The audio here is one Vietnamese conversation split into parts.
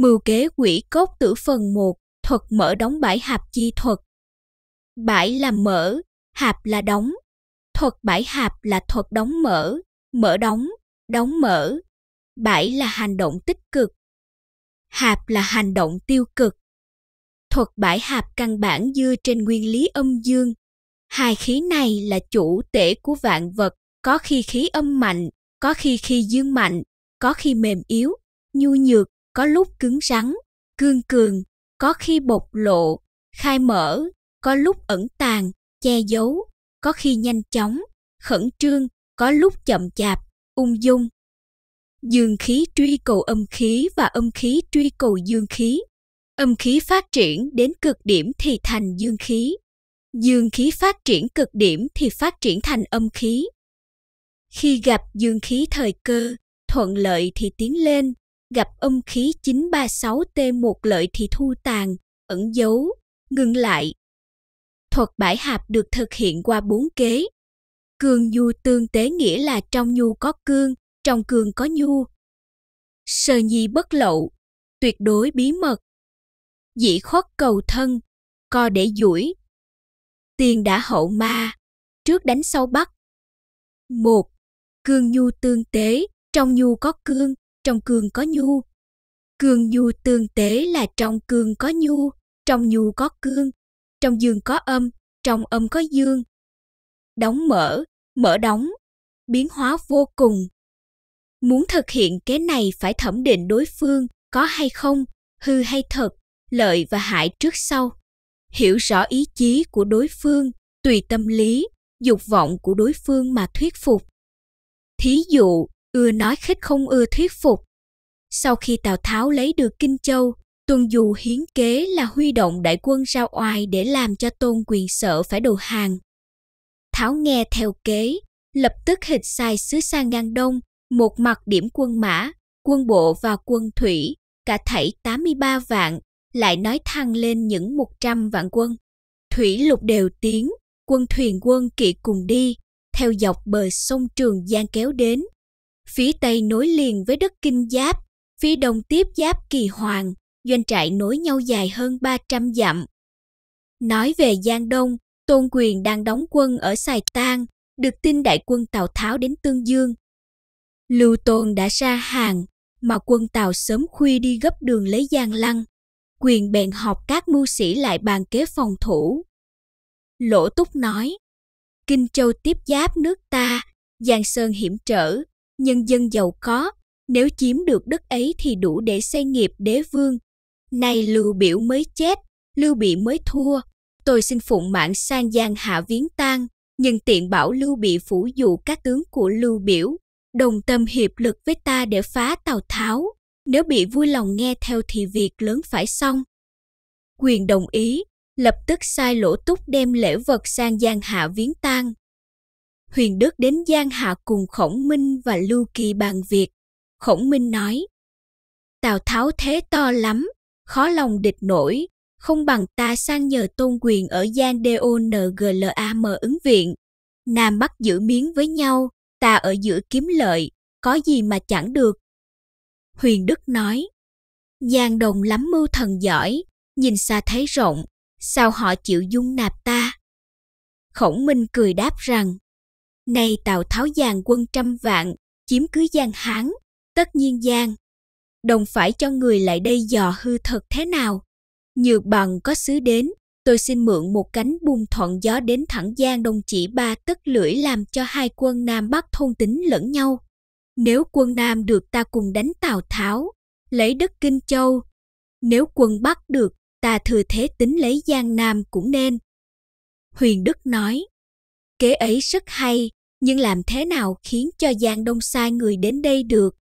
mưu kế quỷ cốt tử phần 1, thuật mở đóng bãi hạp chi thuật. Bãi là mở, hạp là đóng. Thuật bãi hạp là thuật đóng mở, mở đóng, đóng mở. Bãi là hành động tích cực. Hạp là hành động tiêu cực. Thuật bãi hạp căn bản dưa trên nguyên lý âm dương. Hai khí này là chủ tể của vạn vật, có khi khí âm mạnh, có khi khi dương mạnh, có khi mềm yếu, nhu nhược, có lúc cứng rắn, cương cường, có khi bộc lộ, khai mở, có lúc ẩn tàng, che giấu, có khi nhanh chóng, khẩn trương, có lúc chậm chạp, ung dung. Dương khí truy cầu âm khí và âm khí truy cầu dương khí. Âm khí phát triển đến cực điểm thì thành dương khí. Dương khí phát triển cực điểm thì phát triển thành âm khí. Khi gặp dương khí thời cơ, thuận lợi thì tiến lên, gặp âm khí 936T1 lợi thì thu tàn, ẩn giấu, ngừng lại. Thuật bãi hạp được thực hiện qua bốn kế. Cương nhu tương tế nghĩa là trong nhu có cương, trong cương có nhu. Sơ nhi bất lậu, tuyệt đối bí mật. Dĩ khuất cầu thân, co để duỗi. Tiền đã hậu ma, trước đánh sau bắt. một Cương nhu tương tế, trong nhu có cương, trong cương có nhu. Cương nhu tương tế là trong cương có nhu, trong nhu có cương, trong dương có âm, trong âm có dương. Đóng mở, mở đóng, biến hóa vô cùng. Muốn thực hiện kế này phải thẩm định đối phương có hay không, hư hay thật, lợi và hại trước sau. Hiểu rõ ý chí của đối phương, tùy tâm lý, dục vọng của đối phương mà thuyết phục. Thí dụ, ưa nói khích không ưa thuyết phục. Sau khi Tào Tháo lấy được Kinh Châu, Tuân dù hiến kế là huy động đại quân ra oai để làm cho tôn quyền sợ phải đầu hàng. Tháo nghe theo kế, lập tức hịch sai sứ sang ngăn đông, một mặt điểm quân mã, quân bộ và quân thủy, cả thảy 83 vạn, lại nói thăng lên những 100 vạn quân. Thủy lục đều tiến, quân thuyền quân kỵ cùng đi, theo dọc bờ sông Trường Giang kéo đến, phía tây nối liền với đất kinh giáp, phía đông tiếp giáp kỳ hoàng, doanh trại nối nhau dài hơn 300 dặm. Nói về Giang Đông, Tôn Quyền đang đóng quân ở Sài Tang, được tin đại quân Tào Tháo đến Tương Dương. Lưu Tôn đã ra hàng, mà quân Tào sớm khuya đi gấp đường lấy Giang Lăng. Quyền bèn họp các mưu sĩ lại bàn kế phòng thủ. Lỗ Túc nói, Kinh Châu tiếp giáp nước ta, Giang Sơn hiểm trở, nhân dân giàu có, nếu chiếm được đất ấy thì đủ để xây nghiệp đế vương. Nay Lưu Biểu mới chết, Lưu Bị mới thua, tôi xin phụng mạng sang Giang Hạ viếng tang, nhưng tiện bảo Lưu Bị phủ dụ các tướng của Lưu Biểu, đồng tâm hiệp lực với ta để phá Tào Tháo, nếu bị vui lòng nghe theo thì việc lớn phải xong. Quyền đồng ý, lập tức sai lỗ túc đem lễ vật sang Giang Hạ viếng tang. Huyền Đức đến Giang Hạ cùng Khổng Minh và Lưu Kỳ bàn việc. Khổng Minh nói, Tào Tháo thế to lắm, khó lòng địch nổi, không bằng ta sang nhờ tôn quyền ở Giang DONGLAM ứng viện. Nam Bắc giữ miếng với nhau, ta ở giữa kiếm lợi, có gì mà chẳng được. Huyền Đức nói, Giang đồng lắm mưu thần giỏi, nhìn xa thấy rộng, sao họ chịu dung nạp ta? Khổng Minh cười đáp rằng, Nay Tào Tháo giàn quân trăm vạn, chiếm cứ Giang Hán, tất nhiên Giang. Đồng phải cho người lại đây dò hư thật thế nào. Nhược bằng có sứ đến, tôi xin mượn một cánh bung thuận gió đến thẳng Giang Đông chỉ ba tức lưỡi làm cho hai quân Nam Bắc thôn tính lẫn nhau. Nếu quân Nam được ta cùng đánh Tào Tháo, lấy đất Kinh Châu. Nếu quân Bắc được, ta thừa thế tính lấy Giang Nam cũng nên. Huyền Đức nói, kế ấy rất hay, nhưng làm thế nào khiến cho Giang Đông Sai người đến đây được?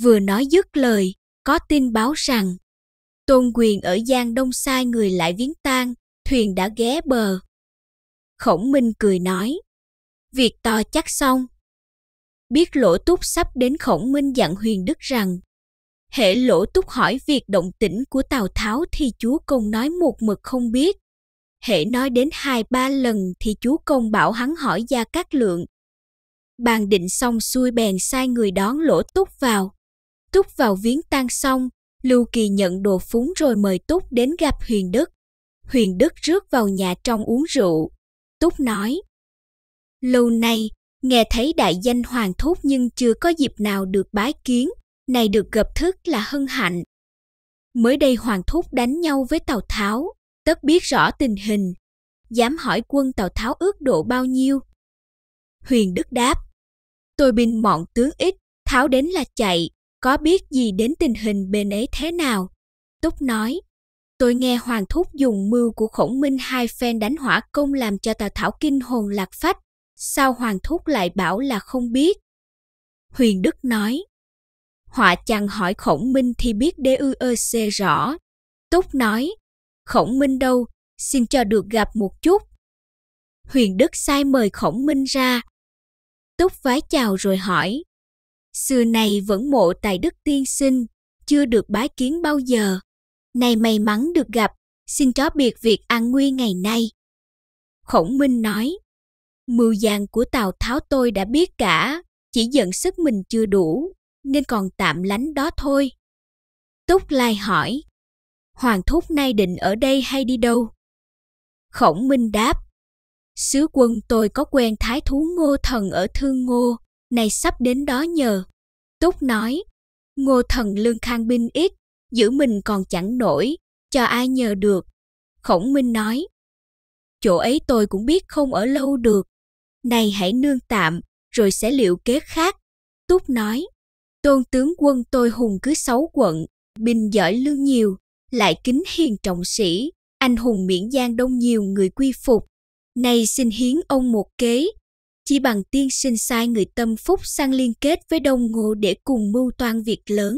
Vừa nói dứt lời, có tin báo rằng Tôn quyền ở Giang Đông Sai người lại viếng tang, thuyền đã ghé bờ. Khổng Minh cười nói, việc to chắc xong. Biết lỗ túc sắp đến khổng Minh dặn huyền đức rằng, hệ lỗ túc hỏi việc động tĩnh của Tào Tháo thì chúa công nói một mực không biết hễ nói đến hai ba lần thì chú công bảo hắn hỏi Gia Cát Lượng. Bàn định xong xuôi bèn sai người đón lỗ túc vào. Túc vào viếng tang xong, Lưu Kỳ nhận đồ phúng rồi mời Túc đến gặp Huyền Đức. Huyền Đức rước vào nhà trong uống rượu. Túc nói, Lâu nay, nghe thấy đại danh hoàng thúc nhưng chưa có dịp nào được bái kiến, nay được gặp thức là hân hạnh. Mới đây hoàng thúc đánh nhau với Tào Tháo, tất biết rõ tình hình, dám hỏi quân Tào Tháo ước độ bao nhiêu. Huyền Đức đáp, tôi binh mọn tướng ít, Tháo đến là chạy, có biết gì đến tình hình bên ấy thế nào. Túc nói, tôi nghe Hoàng Thúc dùng mưu của khổng minh hai phen đánh hỏa công làm cho Tào Thảo kinh hồn lạc phách, sao Hoàng Thúc lại bảo là không biết. Huyền Đức nói, họa chàng hỏi khổng minh thì biết đê ư ơ xê rõ. Túc nói, Khổng Minh đâu, xin cho được gặp một chút. Huyền Đức sai mời Khổng Minh ra. Túc vái chào rồi hỏi. Xưa này vẫn mộ tại Đức Tiên Sinh, chưa được bái kiến bao giờ. Này may mắn được gặp, xin chó biệt việc an nguy ngày nay. Khổng Minh nói, mưu gian của Tào Tháo tôi đã biết cả, chỉ giận sức mình chưa đủ, nên còn tạm lánh đó thôi. Túc Lai hỏi, Hoàng thúc nay định ở đây hay đi đâu? Khổng Minh đáp, Sứ quân tôi có quen thái thú ngô thần ở Thương Ngô, này sắp đến đó nhờ. Túc nói, ngô thần lương khang binh ít, giữ mình còn chẳng nổi, cho ai nhờ được. Khổng Minh nói, chỗ ấy tôi cũng biết không ở lâu được. nay hãy nương tạm, rồi sẽ liệu kế khác. Túc nói, tôn tướng quân tôi hùng cứ sáu quận, binh giỏi lương nhiều, lại kính hiền trọng sĩ, anh hùng miễn giang đông nhiều người quy phục. Nay xin hiến ông một kế, chỉ bằng tiên sinh sai người tâm phúc sang liên kết với đông ngô để cùng mưu toan việc lớn.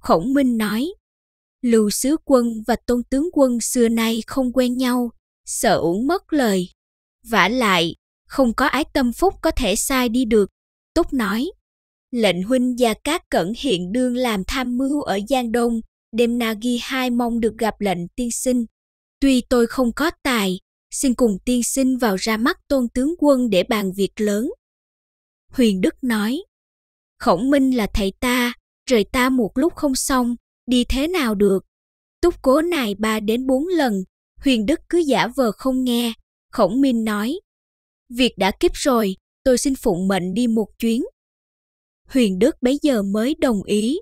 Khổng Minh nói, Lưu Sứ Quân và Tôn Tướng Quân xưa nay không quen nhau, sợ uổng mất lời. vả lại, không có ái tâm phúc có thể sai đi được. Túc nói, lệnh huynh và các cẩn hiện đương làm tham mưu ở Giang Đông, đêm Nagi hai mong được gặp lệnh tiên sinh. Tuy tôi không có tài, xin cùng tiên sinh vào ra mắt tôn tướng quân để bàn việc lớn. Huyền Đức nói, Khổng Minh là thầy ta, rời ta một lúc không xong, đi thế nào được. Túc cố này ba đến bốn lần, Huyền Đức cứ giả vờ không nghe. Khổng Minh nói, Việc đã kiếp rồi, tôi xin phụng mệnh đi một chuyến. Huyền Đức bấy giờ mới đồng ý.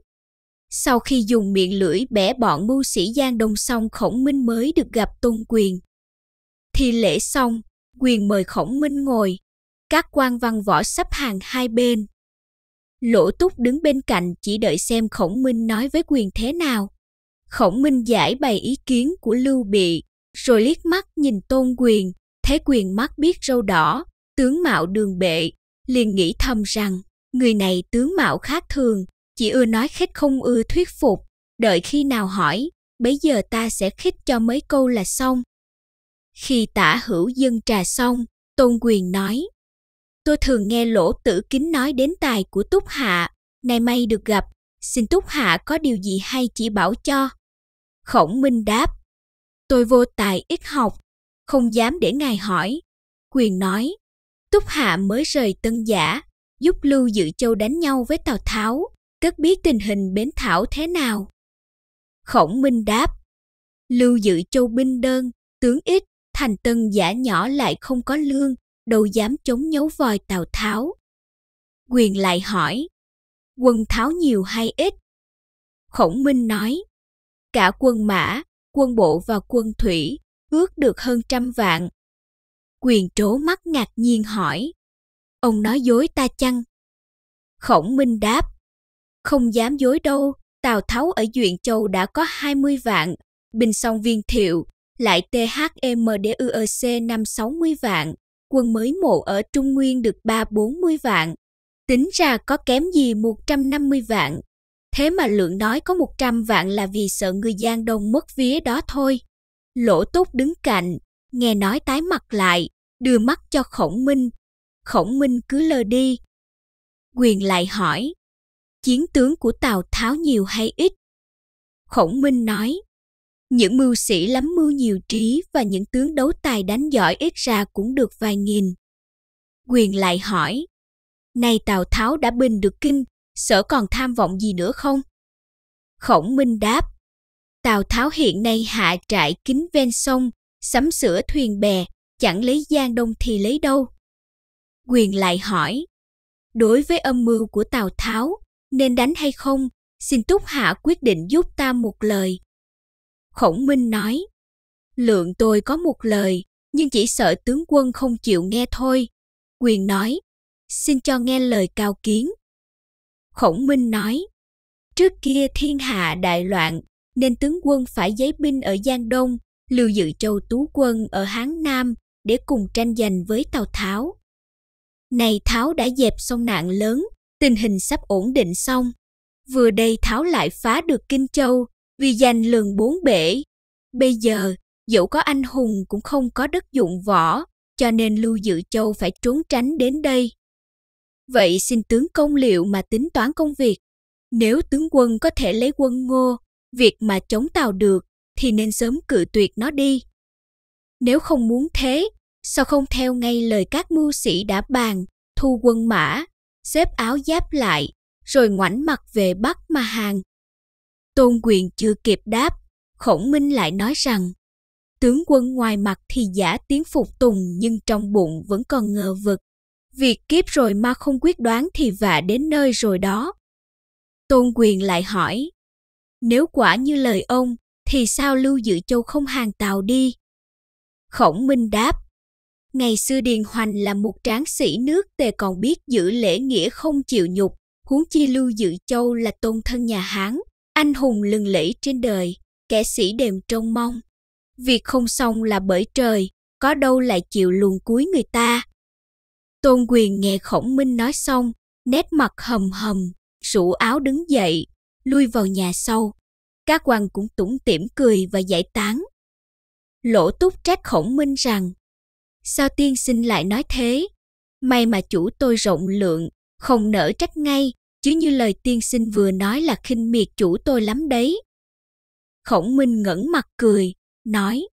Sau khi dùng miệng lưỡi bẻ bọn mưu sĩ Giang Đông xong Khổng Minh mới được gặp Tôn Quyền. thì lễ xong, Quyền mời Khổng Minh ngồi. Các quan văn võ sắp hàng hai bên. Lỗ Túc đứng bên cạnh chỉ đợi xem Khổng Minh nói với Quyền thế nào. Khổng Minh giải bày ý kiến của Lưu Bị, rồi liếc mắt nhìn Tôn Quyền, thấy Quyền mắt biết râu đỏ, tướng mạo đường bệ, liền nghĩ thầm rằng người này tướng mạo khác thường, Chị ưa nói khích không ưa thuyết phục, đợi khi nào hỏi, bấy giờ ta sẽ khích cho mấy câu là xong. Khi tả hữu dân trà xong, Tôn Quyền nói, Tôi thường nghe lỗ tử kính nói đến tài của Túc Hạ, nay may được gặp, xin Túc Hạ có điều gì hay chỉ bảo cho. Khổng Minh đáp, tôi vô tài ít học, không dám để ngài hỏi. Quyền nói, Túc Hạ mới rời Tân Giả, giúp Lưu Dự Châu đánh nhau với Tào Tháo, tất biết tình hình bến thảo thế nào. Khổng Minh đáp, lưu dự châu binh đơn, tướng ít, thành tân giả nhỏ lại không có lương, đâu dám chống nhấu vòi Tào Tháo. Quyền lại hỏi, quân Tháo nhiều hay ít? Khổng Minh nói, cả quân mã, quân bộ và quân thủy, ước được hơn trăm vạn. Quyền trố mắt ngạc nhiên hỏi, ông nói dối ta chăng? Khổng Minh đáp, không dám dối đâu, Tào Tháo ở Duyện Châu đã có 20 vạn, Bình Song Viên Thiệu, lại THMDUEC e năm 60 vạn, quân mới mộ ở Trung Nguyên được 3-40 vạn. Tính ra có kém gì 150 vạn. Thế mà lượng nói có 100 vạn là vì sợ người Giang Đông mất vía đó thôi. Lỗ Túc đứng cạnh, nghe nói tái mặt lại, đưa mắt cho Khổng Minh. Khổng Minh cứ lơ đi. Quyền lại hỏi, chiến tướng của Tào Tháo nhiều hay ít. Khổng Minh nói, những mưu sĩ lắm mưu nhiều trí và những tướng đấu tài đánh giỏi ít ra cũng được vài nghìn. Quyền lại hỏi, nay Tào Tháo đã bình được kinh, sở còn tham vọng gì nữa không? Khổng Minh đáp, Tào Tháo hiện nay hạ trại kín ven sông, sắm sửa thuyền bè, chẳng lấy Giang Đông thì lấy đâu. Quyền lại hỏi, đối với âm mưu của Tào Tháo, nên đánh hay không, xin Túc Hạ quyết định giúp ta một lời. Khổng Minh nói, lượng tôi có một lời, nhưng chỉ sợ tướng quân không chịu nghe thôi. Quyền nói, xin cho nghe lời cao kiến. Khổng Minh nói, trước kia thiên hạ đại loạn, nên tướng quân phải giấy binh ở Giang Đông, lưu dự châu tú quân ở Hán Nam để cùng tranh giành với Tào Tháo. Này Tháo đã dẹp xong nạn lớn, tình hình sắp ổn định xong. Vừa đây Tháo lại phá được Kinh Châu vì giành lường bốn bể. Bây giờ, dẫu có anh hùng cũng không có đất dụng võ, cho nên Lưu Dự Châu phải trốn tránh đến đây. Vậy xin tướng công liệu mà tính toán công việc. Nếu tướng quân có thể lấy quân ngô, việc mà chống tàu được thì nên sớm cự tuyệt nó đi. Nếu không muốn thế, sao không theo ngay lời các mưu sĩ đã bàn, thu quân mã, xếp áo giáp lại, rồi ngoảnh mặt về bắc mà hàng. Tôn quyền chưa kịp đáp, khổng minh lại nói rằng, tướng quân ngoài mặt thì giả tiếng phục tùng nhưng trong bụng vẫn còn ngờ vực. Việc kiếp rồi mà không quyết đoán thì vạ đến nơi rồi đó. Tôn quyền lại hỏi, nếu quả như lời ông, thì sao lưu giữ châu không hàng tàu đi? Khổng Minh đáp, Ngày xưa Điền Hoành là một tráng sĩ nước tề còn biết giữ lễ nghĩa không chịu nhục, huống chi Lưu Dự Châu là tôn thân nhà Hán, anh hùng lừng lẫy trên đời, kẻ sĩ đềm trông mong. Việc không xong là bởi trời, có đâu lại chịu luồn cuối người ta. Tôn quyền nghe khổng minh nói xong, nét mặt hầm hầm, rủ áo đứng dậy, lui vào nhà sau. Các quan cũng tủm tỉm cười và giải tán. Lỗ túc trách khổng minh rằng sao tiên sinh lại nói thế? May mà chủ tôi rộng lượng, không nỡ trách ngay, chứ như lời tiên sinh vừa nói là khinh miệt chủ tôi lắm đấy. Khổng Minh ngẩng mặt cười, nói,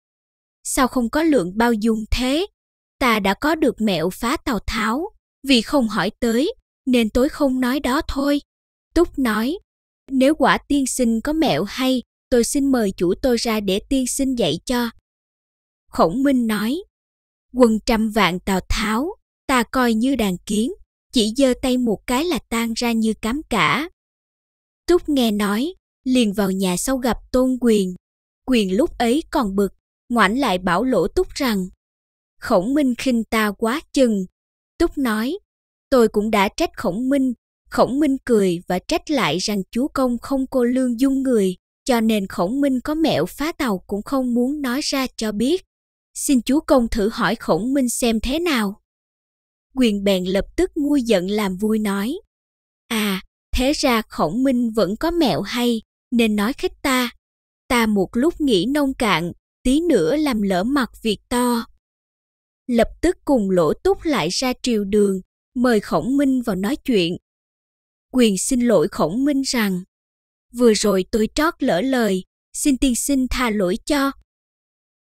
sao không có lượng bao dung thế? Ta đã có được mẹo phá Tào Tháo, vì không hỏi tới, nên tối không nói đó thôi. Túc nói, nếu quả tiên sinh có mẹo hay, tôi xin mời chủ tôi ra để tiên sinh dạy cho. Khổng Minh nói, quân trăm vạn tào tháo ta coi như đàn kiến chỉ giơ tay một cái là tan ra như cám cả túc nghe nói liền vào nhà sau gặp tôn quyền quyền lúc ấy còn bực ngoảnh lại bảo lỗ túc rằng khổng minh khinh ta quá chừng túc nói tôi cũng đã trách khổng minh khổng minh cười và trách lại rằng chúa công không cô lương dung người cho nên khổng minh có mẹo phá tàu cũng không muốn nói ra cho biết xin chúa công thử hỏi khổng minh xem thế nào quyền bèn lập tức nguôi giận làm vui nói à thế ra khổng minh vẫn có mẹo hay nên nói khích ta ta một lúc nghĩ nông cạn tí nữa làm lỡ mặt việc to lập tức cùng lỗ túc lại ra triều đường mời khổng minh vào nói chuyện quyền xin lỗi khổng minh rằng vừa rồi tôi trót lỡ lời xin tiên sinh tha lỗi cho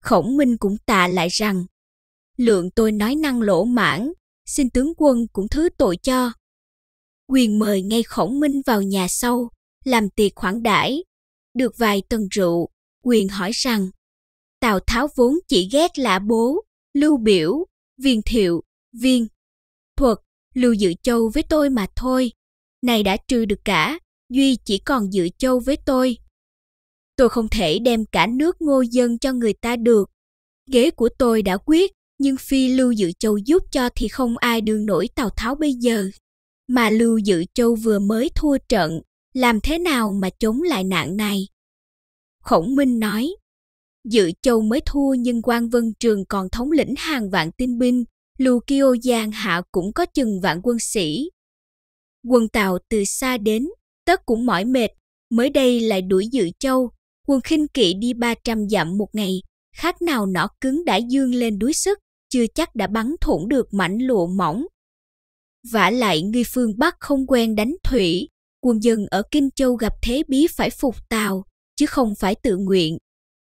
Khổng Minh cũng tạ lại rằng, lượng tôi nói năng lỗ mãn, xin tướng quân cũng thứ tội cho. Quyền mời ngay Khổng Minh vào nhà sau, làm tiệc khoản đãi. Được vài tuần rượu, quyền hỏi rằng, Tào Tháo vốn chỉ ghét lã bố, lưu biểu, viên thiệu, viên, thuật, lưu dự châu với tôi mà thôi. Này đã trừ được cả, duy chỉ còn dự châu với tôi. Tôi không thể đem cả nước ngô dân cho người ta được. Ghế của tôi đã quyết, nhưng phi Lưu Dự Châu giúp cho thì không ai đương nổi Tào Tháo bây giờ. Mà Lưu Dự Châu vừa mới thua trận, làm thế nào mà chống lại nạn này? Khổng Minh nói, Dự Châu mới thua nhưng quan Vân Trường còn thống lĩnh hàng vạn tinh binh, Lưu Kiêu Giang Hạ cũng có chừng vạn quân sĩ. Quân Tàu từ xa đến, tất cũng mỏi mệt, mới đây lại đuổi Dự Châu, quần khinh kỵ đi 300 dặm một ngày, khác nào nỏ cứng đã dương lên đuối sức, chưa chắc đã bắn thủng được mảnh lụa mỏng. Vả lại người phương Bắc không quen đánh thủy, quân dân ở Kinh Châu gặp thế bí phải phục Tàu, chứ không phải tự nguyện.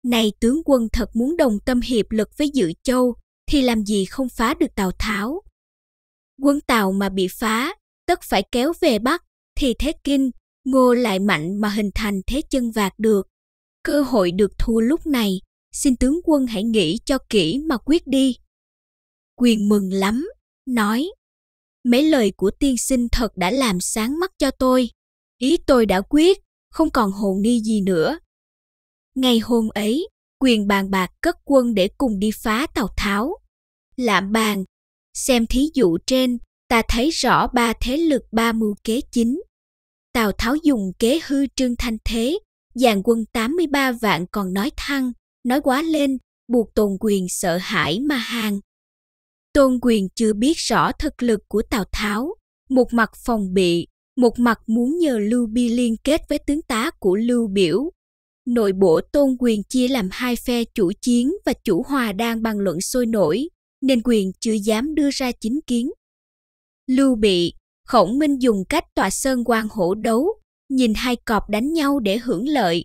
Này tướng quân thật muốn đồng tâm hiệp lực với Dự Châu, thì làm gì không phá được Tào Tháo. Quân Tàu mà bị phá, tất phải kéo về Bắc, thì thế Kinh, Ngô lại mạnh mà hình thành thế chân vạc được. Cơ hội được thua lúc này, xin tướng quân hãy nghĩ cho kỹ mà quyết đi. Quyền mừng lắm, nói. Mấy lời của tiên sinh thật đã làm sáng mắt cho tôi. Ý tôi đã quyết, không còn hồ nghi gì nữa. Ngày hôm ấy, quyền bàn bạc cất quân để cùng đi phá Tào Tháo. Lạm bàn, xem thí dụ trên, ta thấy rõ ba thế lực ba mưu kế chính. Tào Tháo dùng kế hư trương thanh thế dàn quân 83 vạn còn nói thăng, nói quá lên, buộc Tôn Quyền sợ hãi mà hàng. Tôn Quyền chưa biết rõ thực lực của Tào Tháo, một mặt phòng bị, một mặt muốn nhờ Lưu Bi liên kết với tướng tá của Lưu Biểu. Nội bộ Tôn Quyền chia làm hai phe chủ chiến và chủ hòa đang bàn luận sôi nổi, nên quyền chưa dám đưa ra chính kiến. Lưu Bị, Khổng Minh dùng cách tòa sơn quan hổ đấu nhìn hai cọp đánh nhau để hưởng lợi.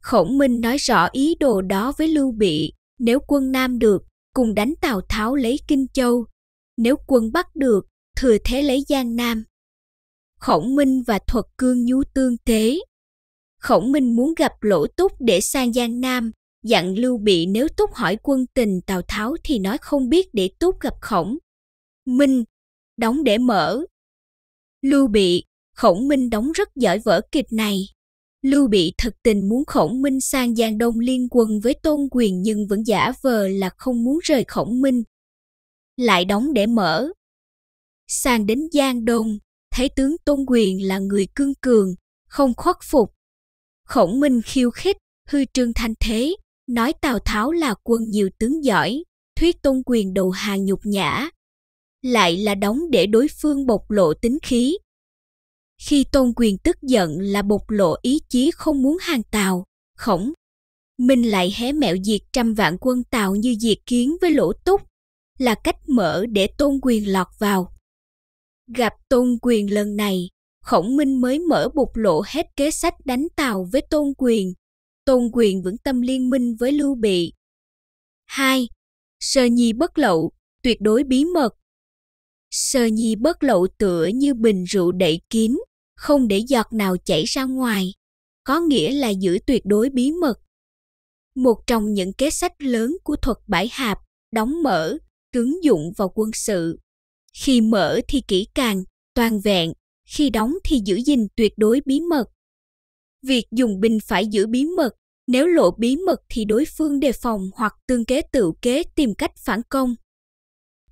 Khổng Minh nói rõ ý đồ đó với Lưu Bị, nếu quân Nam được, cùng đánh Tào Tháo lấy Kinh Châu, nếu quân Bắc được, thừa thế lấy Giang Nam. Khổng Minh và Thuật Cương nhú tương thế. Khổng Minh muốn gặp Lỗ Túc để sang Giang Nam, dặn Lưu Bị nếu Túc hỏi quân tình Tào Tháo thì nói không biết để Túc gặp Khổng. Minh, đóng để mở. Lưu Bị, Khổng Minh đóng rất giỏi vở kịch này. Lưu Bị thật tình muốn Khổng Minh sang Giang Đông liên quân với Tôn Quyền nhưng vẫn giả vờ là không muốn rời Khổng Minh. Lại đóng để mở. Sang đến Giang Đông, thấy tướng Tôn Quyền là người cương cường, không khuất phục. Khổng Minh khiêu khích, hư trương thanh thế, nói Tào Tháo là quân nhiều tướng giỏi, thuyết Tôn Quyền đầu hàng nhục nhã. Lại là đóng để đối phương bộc lộ tính khí, khi Tôn Quyền tức giận là bộc lộ ý chí không muốn hàng Tàu, khổng. Minh lại hé mẹo diệt trăm vạn quân Tàu như diệt kiến với lỗ túc, là cách mở để Tôn Quyền lọt vào. Gặp Tôn Quyền lần này, Khổng Minh mới mở bộc lộ hết kế sách đánh Tàu với Tôn Quyền. Tôn Quyền vững tâm liên minh với Lưu Bị. hai Sơ nhi bất lậu, tuyệt đối bí mật. Sơ nhi bất lậu tựa như bình rượu đậy kín, không để giọt nào chảy ra ngoài, có nghĩa là giữ tuyệt đối bí mật. Một trong những kế sách lớn của thuật bãi hạp, đóng mở, cứng dụng vào quân sự. Khi mở thì kỹ càng, toàn vẹn, khi đóng thì giữ gìn tuyệt đối bí mật. Việc dùng binh phải giữ bí mật, nếu lộ bí mật thì đối phương đề phòng hoặc tương kế tự kế tìm cách phản công.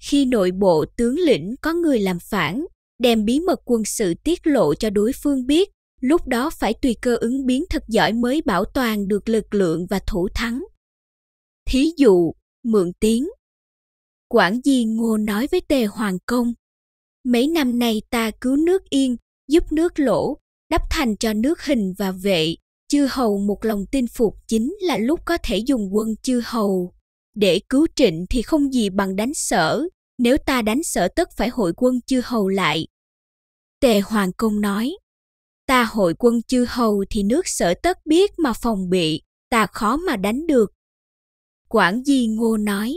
Khi nội bộ tướng lĩnh có người làm phản, đem bí mật quân sự tiết lộ cho đối phương biết, lúc đó phải tùy cơ ứng biến thật giỏi mới bảo toàn được lực lượng và thủ thắng. Thí dụ, mượn tiếng. Quản Di Ngô nói với Tề Hoàng Công, mấy năm nay ta cứu nước yên, giúp nước lỗ, đắp thành cho nước hình và vệ, chư hầu một lòng tin phục chính là lúc có thể dùng quân chư hầu. Để cứu trịnh thì không gì bằng đánh sở, nếu ta đánh sở tất phải hội quân chư hầu lại. Tề Hoàng Công nói, ta hội quân chư hầu thì nước sở tất biết mà phòng bị, ta khó mà đánh được. Quảng Di Ngô nói,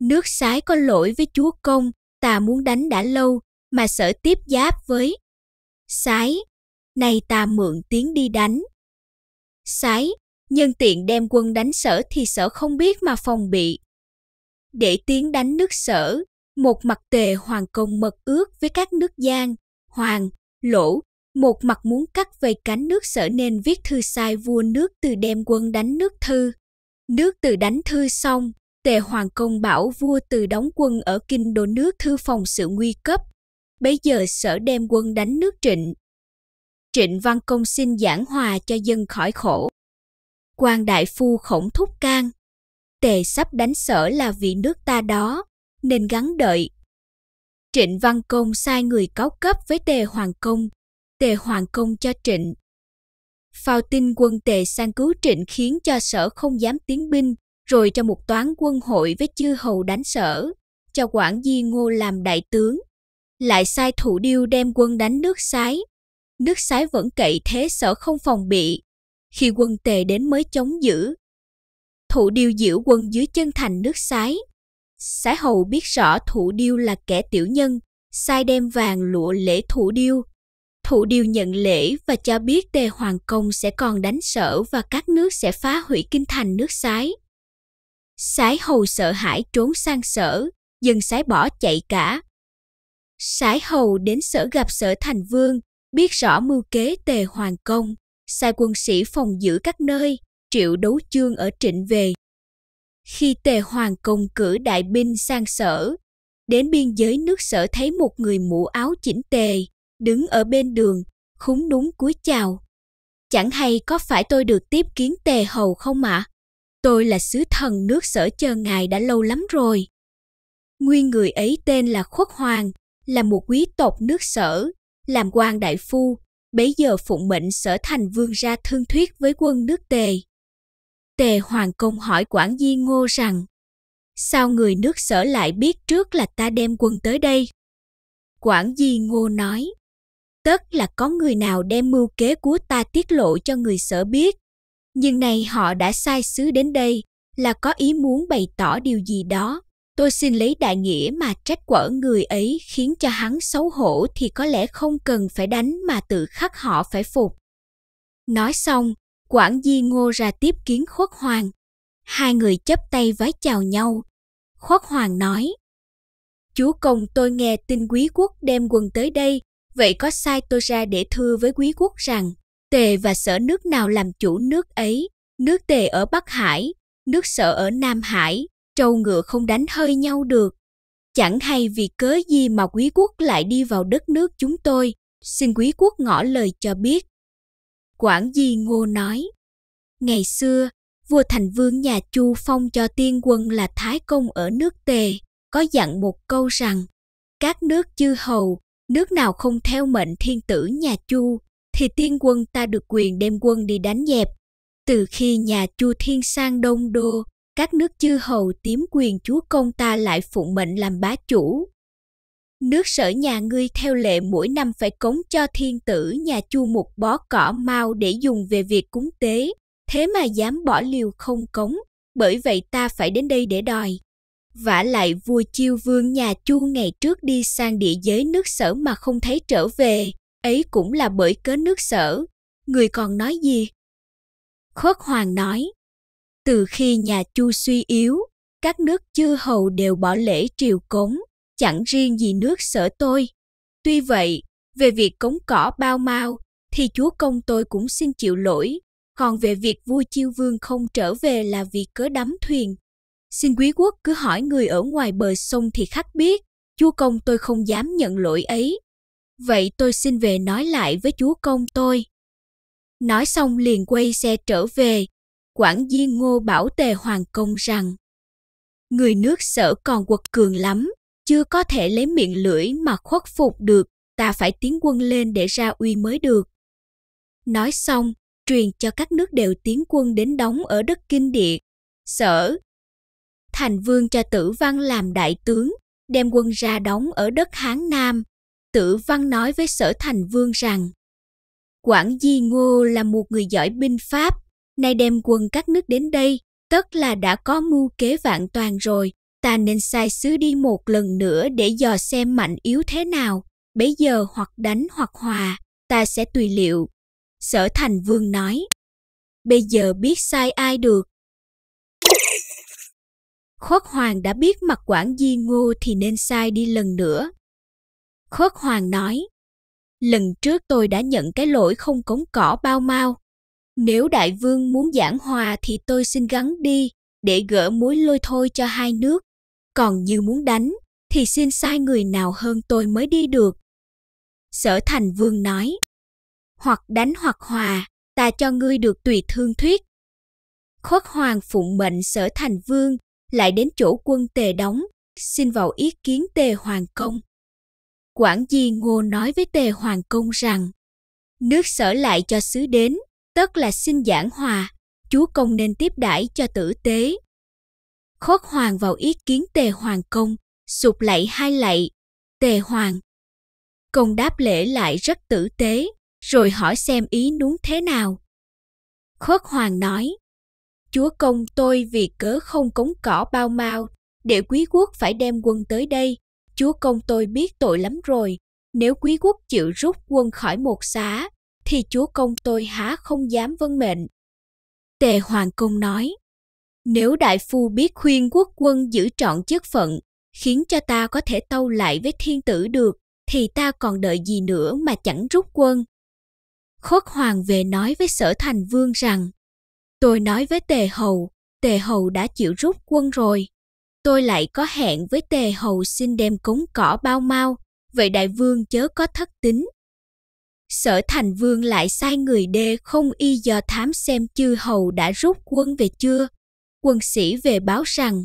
nước sái có lỗi với chúa công, ta muốn đánh đã lâu mà sở tiếp giáp với. Sái, nay ta mượn tiếng đi đánh. Sái, nhân tiện đem quân đánh sở thì sở không biết mà phòng bị. Để tiến đánh nước sở, một mặt tề hoàng công mật ước với các nước Giang, Hoàng, Lỗ, một mặt muốn cắt vây cánh nước sở nên viết thư sai vua nước từ đem quân đánh nước thư. Nước từ đánh thư xong, tề hoàng công bảo vua từ đóng quân ở kinh đô nước thư phòng sự nguy cấp. Bây giờ sở đem quân đánh nước trịnh. Trịnh Văn Công xin giảng hòa cho dân khỏi khổ. quan đại phu khổng thúc can. Tề sắp đánh sở là vì nước ta đó, nên gắn đợi. Trịnh Văn Công sai người cáo cấp với Tề Hoàng Công, Tề Hoàng Công cho Trịnh. Phao tin quân Tề sang cứu Trịnh khiến cho sở không dám tiến binh, rồi cho một toán quân hội với chư hầu đánh sở, cho quản di ngô làm đại tướng. Lại sai thủ điêu đem quân đánh nước sái. Nước sái vẫn cậy thế sở không phòng bị, khi quân tề đến mới chống giữ. Thủ điêu diễu quân dưới chân thành nước sái, Xá hầu biết rõ thủ điêu là kẻ tiểu nhân, sai đem vàng lụa lễ thủ điêu. Thủ điêu nhận lễ và cho biết Tề hoàng công sẽ còn đánh sở và các nước sẽ phá hủy kinh thành nước sái. Sái hầu sợ hãi trốn sang sở, dần sái bỏ chạy cả. Sái hầu đến sở gặp sở thành vương, biết rõ mưu kế tề hoàng công, sai quân sĩ phòng giữ các nơi, triệu đấu chương ở trịnh về khi tề hoàng công cử đại binh sang sở, đến biên giới nước sở thấy một người mũ áo chỉnh tề, đứng ở bên đường, khúng núm cúi chào. Chẳng hay có phải tôi được tiếp kiến tề hầu không ạ? Tôi là sứ thần nước sở chờ ngài đã lâu lắm rồi. Nguyên người ấy tên là Khuất Hoàng, là một quý tộc nước sở, làm quan đại phu, bấy giờ phụng mệnh sở thành vương ra thương thuyết với quân nước tề. Tề Hoàng Công hỏi quản di ngô rằng Sao người nước sở lại biết trước là ta đem quân tới đây? Quản di ngô nói Tất là có người nào đem mưu kế của ta tiết lộ cho người sở biết Nhưng này họ đã sai sứ đến đây là có ý muốn bày tỏ điều gì đó tôi xin lấy đại nghĩa mà trách quở người ấy khiến cho hắn xấu hổ thì có lẽ không cần phải đánh mà tự khắc họ phải phục. Nói xong, Quản Di Ngô ra tiếp kiến Khuất Hoàng. Hai người chấp tay vái chào nhau. Khuất Hoàng nói, Chúa Công tôi nghe tin quý quốc đem quân tới đây, vậy có sai tôi ra để thưa với quý quốc rằng, tề và sở nước nào làm chủ nước ấy, nước tề ở Bắc Hải, nước sở ở Nam Hải, trâu ngựa không đánh hơi nhau được. Chẳng hay vì cớ gì mà quý quốc lại đi vào đất nước chúng tôi, xin quý quốc ngỏ lời cho biết quản Di Ngô nói, ngày xưa, vua Thành Vương nhà Chu phong cho tiên quân là Thái Công ở nước Tề, có dặn một câu rằng, các nước chư hầu, nước nào không theo mệnh thiên tử nhà Chu, thì tiên quân ta được quyền đem quân đi đánh dẹp. Từ khi nhà Chu Thiên sang Đông Đô, các nước chư hầu tiếm quyền chúa công ta lại phụng mệnh làm bá chủ, nước sở nhà ngươi theo lệ mỗi năm phải cống cho thiên tử nhà chu một bó cỏ mau để dùng về việc cúng tế, thế mà dám bỏ liều không cống, bởi vậy ta phải đến đây để đòi. Vả lại vua chiêu vương nhà chu ngày trước đi sang địa giới nước sở mà không thấy trở về, ấy cũng là bởi cớ nước sở. Người còn nói gì? Khất hoàng nói, từ khi nhà chu suy yếu, các nước chư hầu đều bỏ lễ triều cống, chẳng riêng gì nước sở tôi. Tuy vậy, về việc cống cỏ bao mau, thì chúa công tôi cũng xin chịu lỗi, còn về việc vua chiêu vương không trở về là vì cớ đắm thuyền. Xin quý quốc cứ hỏi người ở ngoài bờ sông thì khắc biết, chúa công tôi không dám nhận lỗi ấy. Vậy tôi xin về nói lại với chúa công tôi. Nói xong liền quay xe trở về, quản viên ngô bảo tề hoàng công rằng Người nước sở còn quật cường lắm, chưa có thể lấy miệng lưỡi mà khuất phục được, ta phải tiến quân lên để ra uy mới được. Nói xong, truyền cho các nước đều tiến quân đến đóng ở đất kinh địa, sở. Thành vương cho tử văn làm đại tướng, đem quân ra đóng ở đất Hán Nam. Tử văn nói với sở thành vương rằng, Quảng Di Ngô là một người giỏi binh pháp, nay đem quân các nước đến đây, tất là đã có mưu kế vạn toàn rồi, ta nên sai sứ đi một lần nữa để dò xem mạnh yếu thế nào bấy giờ hoặc đánh hoặc hòa ta sẽ tùy liệu sở thành vương nói bây giờ biết sai ai được Khốt Hoàng đã biết mặt quản Di Ngô thì nên sai đi lần nữa. Khốt Hoàng nói, lần trước tôi đã nhận cái lỗi không cống cỏ bao mau. Nếu đại vương muốn giảng hòa thì tôi xin gắn đi để gỡ mối lôi thôi cho hai nước còn như muốn đánh thì xin sai người nào hơn tôi mới đi được sở thành vương nói hoặc đánh hoặc hòa ta cho ngươi được tùy thương thuyết khuất hoàng phụng mệnh sở thành vương lại đến chỗ quân tề đóng xin vào ý kiến tề hoàng công quản di ngô nói với tề hoàng công rằng nước sở lại cho sứ đến tất là xin giảng hòa chúa công nên tiếp đãi cho tử tế khốt hoàng vào ý kiến tề hoàng công sụp lạy hai lạy tề hoàng công đáp lễ lại rất tử tế rồi hỏi xem ý nuống thế nào khốt hoàng nói chúa công tôi vì cớ không cống cỏ bao mau để quý quốc phải đem quân tới đây chúa công tôi biết tội lắm rồi nếu quý quốc chịu rút quân khỏi một xá thì chúa công tôi há không dám vâng mệnh tề hoàng công nói nếu đại phu biết khuyên quốc quân giữ trọn chức phận, khiến cho ta có thể tâu lại với thiên tử được, thì ta còn đợi gì nữa mà chẳng rút quân. Khốt hoàng về nói với sở thành vương rằng, tôi nói với tề hầu, tề hầu đã chịu rút quân rồi. Tôi lại có hẹn với tề hầu xin đem cúng cỏ bao mau, vậy đại vương chớ có thất tính. Sở thành vương lại sai người đê không y do thám xem chư hầu đã rút quân về chưa, quân sĩ về báo rằng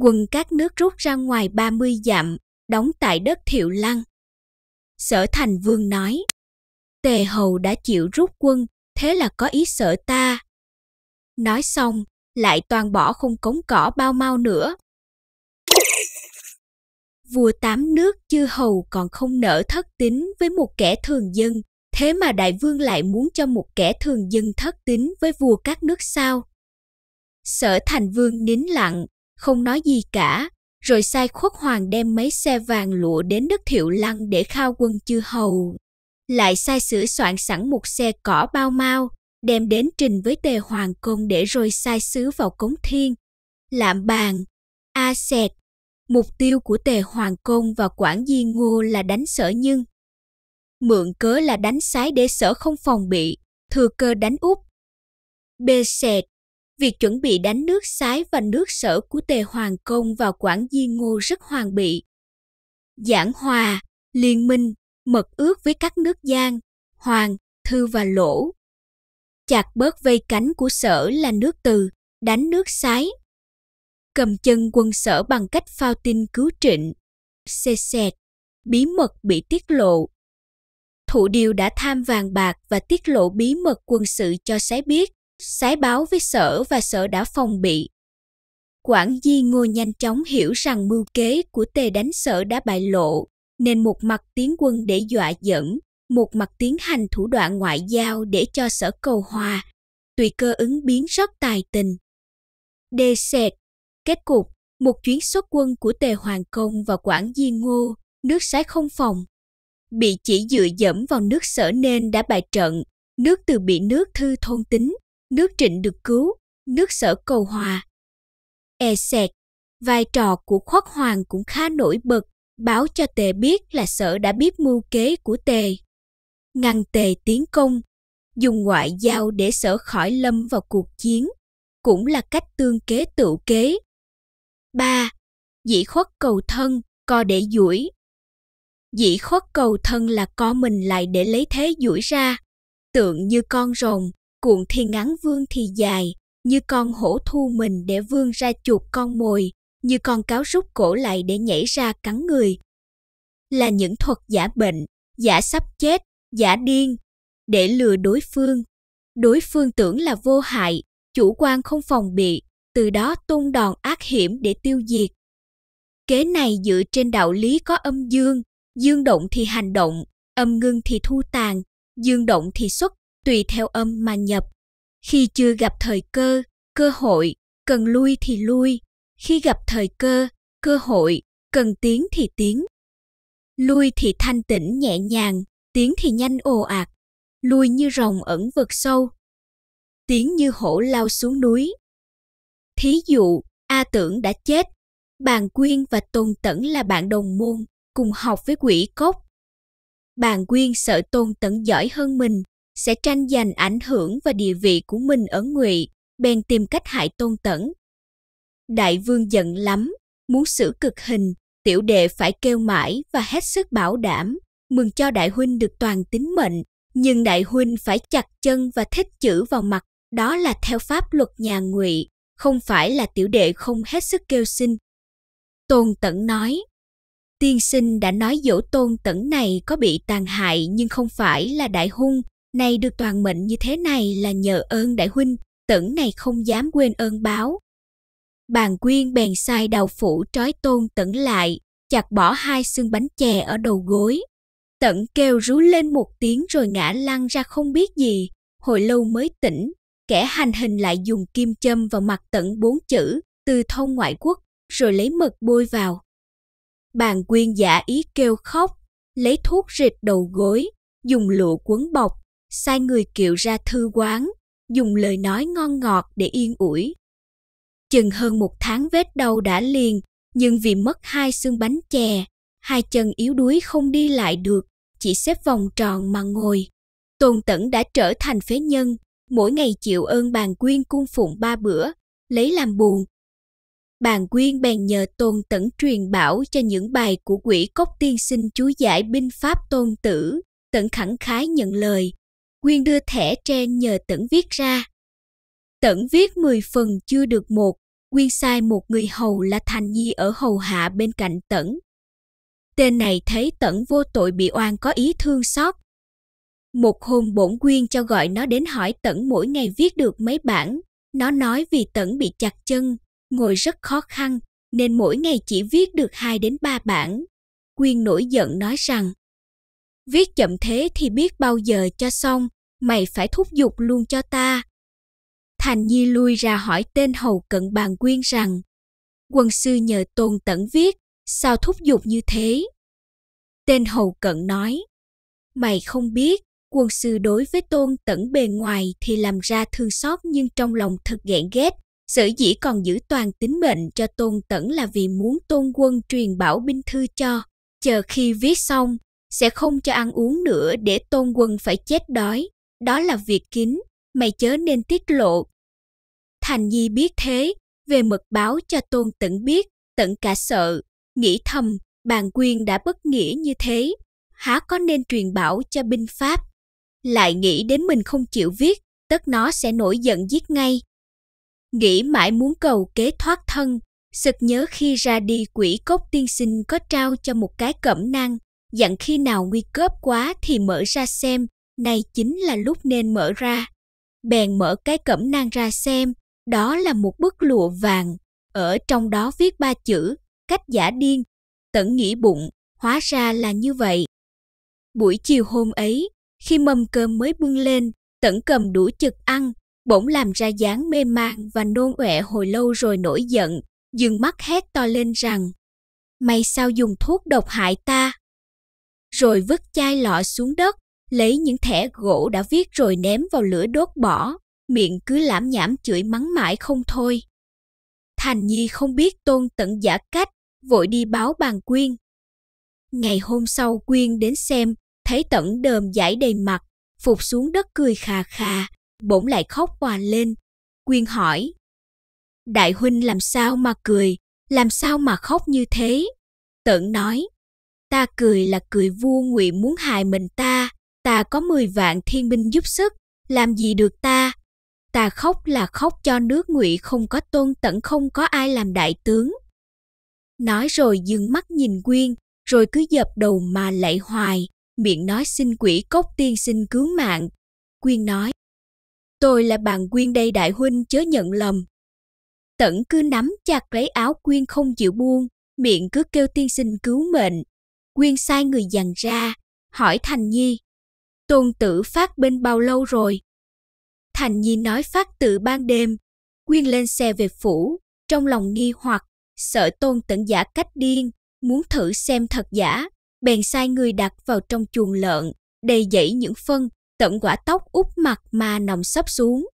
quân các nước rút ra ngoài 30 dặm, đóng tại đất Thiệu Lăng. Sở Thành Vương nói, Tề Hầu đã chịu rút quân, thế là có ý sợ ta. Nói xong, lại toàn bỏ không cống cỏ bao mau nữa. Vua tám nước chư hầu còn không nỡ thất tính với một kẻ thường dân, thế mà đại vương lại muốn cho một kẻ thường dân thất tính với vua các nước sao? Sở Thành Vương nín lặng, không nói gì cả, rồi sai khuất hoàng đem mấy xe vàng lụa đến đất thiệu lăng để khao quân chư hầu. Lại sai sửa soạn sẵn một xe cỏ bao mau, đem đến trình với tề hoàng công để rồi sai sứ vào cống thiên. Lạm bàn, A Sẹt, mục tiêu của tề hoàng công và quản di ngô là đánh sở nhưng. Mượn cớ là đánh sái để sở không phòng bị, thừa cơ đánh úp. B Sẹt, Việc chuẩn bị đánh nước sái và nước sở của Tề Hoàng Công vào Quảng Di Ngô rất hoàn bị. Giảng hòa, liên minh, mật ước với các nước Giang, Hoàng, Thư và Lỗ. Chặt bớt vây cánh của sở là nước từ, đánh nước sái. Cầm chân quân sở bằng cách phao tin cứu trịnh, xê xẹt, bí mật bị tiết lộ. Thủ điều đã tham vàng bạc và tiết lộ bí mật quân sự cho sái biết sái báo với sở và sở đã phòng bị. Quản di ngô nhanh chóng hiểu rằng mưu kế của tề đánh sở đã bại lộ, nên một mặt tiến quân để dọa dẫn, một mặt tiến hành thủ đoạn ngoại giao để cho sở cầu hòa, tùy cơ ứng biến rất tài tình. Đê sệt, kết cục, một chuyến xuất quân của tề hoàng công và quản di ngô, nước sái không phòng. Bị chỉ dựa dẫm vào nước sở nên đã bại trận, nước từ bị nước thư thôn tính, nước trịnh được cứu, nước sở cầu hòa. E sẹt, vai trò của khoác hoàng cũng khá nổi bật, báo cho tề biết là sở đã biết mưu kế của tề. Ngăn tề tiến công, dùng ngoại giao để sở khỏi lâm vào cuộc chiến, cũng là cách tương kế tự kế. 3. Dĩ khuất cầu thân, co để duỗi. Dĩ khuất cầu thân là co mình lại để lấy thế duỗi ra, tượng như con rồng, cuộn thì ngắn vương thì dài, như con hổ thu mình để vương ra chuột con mồi, như con cáo rút cổ lại để nhảy ra cắn người. Là những thuật giả bệnh, giả sắp chết, giả điên, để lừa đối phương. Đối phương tưởng là vô hại, chủ quan không phòng bị, từ đó tung đòn ác hiểm để tiêu diệt. Kế này dựa trên đạo lý có âm dương, dương động thì hành động, âm ngưng thì thu tàn, dương động thì xuất tùy theo âm mà nhập. Khi chưa gặp thời cơ, cơ hội, cần lui thì lui. Khi gặp thời cơ, cơ hội, cần tiến thì tiến. Lui thì thanh tĩnh nhẹ nhàng, tiến thì nhanh ồ ạt. Lui như rồng ẩn vực sâu. Tiến như hổ lao xuống núi. Thí dụ, A tưởng đã chết. Bàn Quyên và Tôn Tẩn là bạn đồng môn, cùng học với quỷ cốc. Bàn Quyên sợ Tôn Tẩn giỏi hơn mình, sẽ tranh giành ảnh hưởng và địa vị của mình ở ngụy bèn tìm cách hại tôn tẫn. đại vương giận lắm muốn xử cực hình tiểu đệ phải kêu mãi và hết sức bảo đảm mừng cho đại huynh được toàn tính mệnh nhưng đại huynh phải chặt chân và thích chữ vào mặt đó là theo pháp luật nhà ngụy không phải là tiểu đệ không hết sức kêu xin tôn tẫn nói tiên sinh đã nói dỗ tôn tẫn này có bị tàn hại nhưng không phải là đại hung này được toàn mệnh như thế này là nhờ ơn đại huynh, tẩn này không dám quên ơn báo. Bàn quyên bèn sai đào phủ trói tôn tẩn lại, chặt bỏ hai xương bánh chè ở đầu gối. Tẩn kêu rú lên một tiếng rồi ngã lăn ra không biết gì, hồi lâu mới tỉnh. Kẻ hành hình lại dùng kim châm vào mặt tẩn bốn chữ, từ thông ngoại quốc, rồi lấy mật bôi vào. Bàn quyên giả ý kêu khóc, lấy thuốc rịt đầu gối, dùng lụa quấn bọc sai người kiệu ra thư quán, dùng lời nói ngon ngọt để yên ủi. Chừng hơn một tháng vết đau đã liền, nhưng vì mất hai xương bánh chè, hai chân yếu đuối không đi lại được, chỉ xếp vòng tròn mà ngồi. Tôn Tẩn đã trở thành phế nhân, mỗi ngày chịu ơn bàn quyên cung phụng ba bữa, lấy làm buồn. Bàn quyên bèn nhờ Tôn Tẩn truyền bảo cho những bài của quỷ cốc tiên sinh chú giải binh pháp Tôn Tử, Tẩn khẳng khái nhận lời, Quyên đưa thẻ trên nhờ Tẩn viết ra. Tẩn viết 10 phần chưa được một, Quyên sai một người hầu là Thành Nhi ở hầu hạ bên cạnh Tẩn. Tên này thấy Tẩn vô tội bị oan có ý thương xót. Một hôm bổn Quyên cho gọi nó đến hỏi Tẩn mỗi ngày viết được mấy bản. Nó nói vì Tẩn bị chặt chân, ngồi rất khó khăn, nên mỗi ngày chỉ viết được 2 đến 3 bản. Quyên nổi giận nói rằng viết chậm thế thì biết bao giờ cho xong mày phải thúc giục luôn cho ta thành nhi lui ra hỏi tên hầu cận bàn quyên rằng quân sư nhờ tôn tẩn viết sao thúc giục như thế tên hầu cận nói mày không biết quân sư đối với tôn tẩn bề ngoài thì làm ra thương xót nhưng trong lòng thật ghen ghét sở dĩ còn giữ toàn tính mệnh cho tôn tẩn là vì muốn tôn quân truyền bảo binh thư cho chờ khi viết xong sẽ không cho ăn uống nữa để tôn quân phải chết đói đó là việc kín mày chớ nên tiết lộ thành nhi biết thế về mật báo cho tôn tẩn biết tận cả sợ nghĩ thầm bàn quyên đã bất nghĩa như thế há có nên truyền bảo cho binh pháp lại nghĩ đến mình không chịu viết tất nó sẽ nổi giận giết ngay nghĩ mãi muốn cầu kế thoát thân sực nhớ khi ra đi quỷ cốc tiên sinh có trao cho một cái cẩm nang dặn khi nào nguy cấp quá thì mở ra xem, nay chính là lúc nên mở ra. Bèn mở cái cẩm nang ra xem, đó là một bức lụa vàng, ở trong đó viết ba chữ, cách giả điên, tẩn nghĩ bụng, hóa ra là như vậy. Buổi chiều hôm ấy, khi mâm cơm mới bưng lên, tẩn cầm đủ chực ăn, bỗng làm ra dáng mê man và nôn ọe hồi lâu rồi nổi giận, dừng mắt hét to lên rằng mày sao dùng thuốc độc hại ta? rồi vứt chai lọ xuống đất, lấy những thẻ gỗ đã viết rồi ném vào lửa đốt bỏ, miệng cứ lãm nhảm chửi mắng mãi không thôi. Thành Nhi không biết tôn tận giả cách, vội đi báo bàn Quyên. Ngày hôm sau Quyên đến xem, thấy tận đờm giải đầy mặt, phục xuống đất cười khà khà, bỗng lại khóc hòa lên. Quyên hỏi, Đại huynh làm sao mà cười, làm sao mà khóc như thế? Tận nói, Ta cười là cười vua ngụy muốn hại mình ta, ta có mười vạn thiên binh giúp sức, làm gì được ta? Ta khóc là khóc cho nước ngụy không có tôn tận không có ai làm đại tướng. Nói rồi dừng mắt nhìn Quyên, rồi cứ dập đầu mà lạy hoài, miệng nói xin quỷ cốc tiên xin cứu mạng. Quyên nói, tôi là bạn Quyên đây đại huynh chớ nhận lầm. Tẩn cứ nắm chặt lấy áo Quyên không chịu buông, miệng cứ kêu tiên sinh cứu mệnh. Quyên sai người dằn ra, hỏi Thành Nhi. Tôn tử phát bên bao lâu rồi? Thành Nhi nói phát tự ban đêm. Quyên lên xe về phủ, trong lòng nghi hoặc, sợ tôn tận giả cách điên, muốn thử xem thật giả. Bèn sai người đặt vào trong chuồng lợn, đầy dẫy những phân, tận quả tóc úp mặt mà nằm sấp xuống.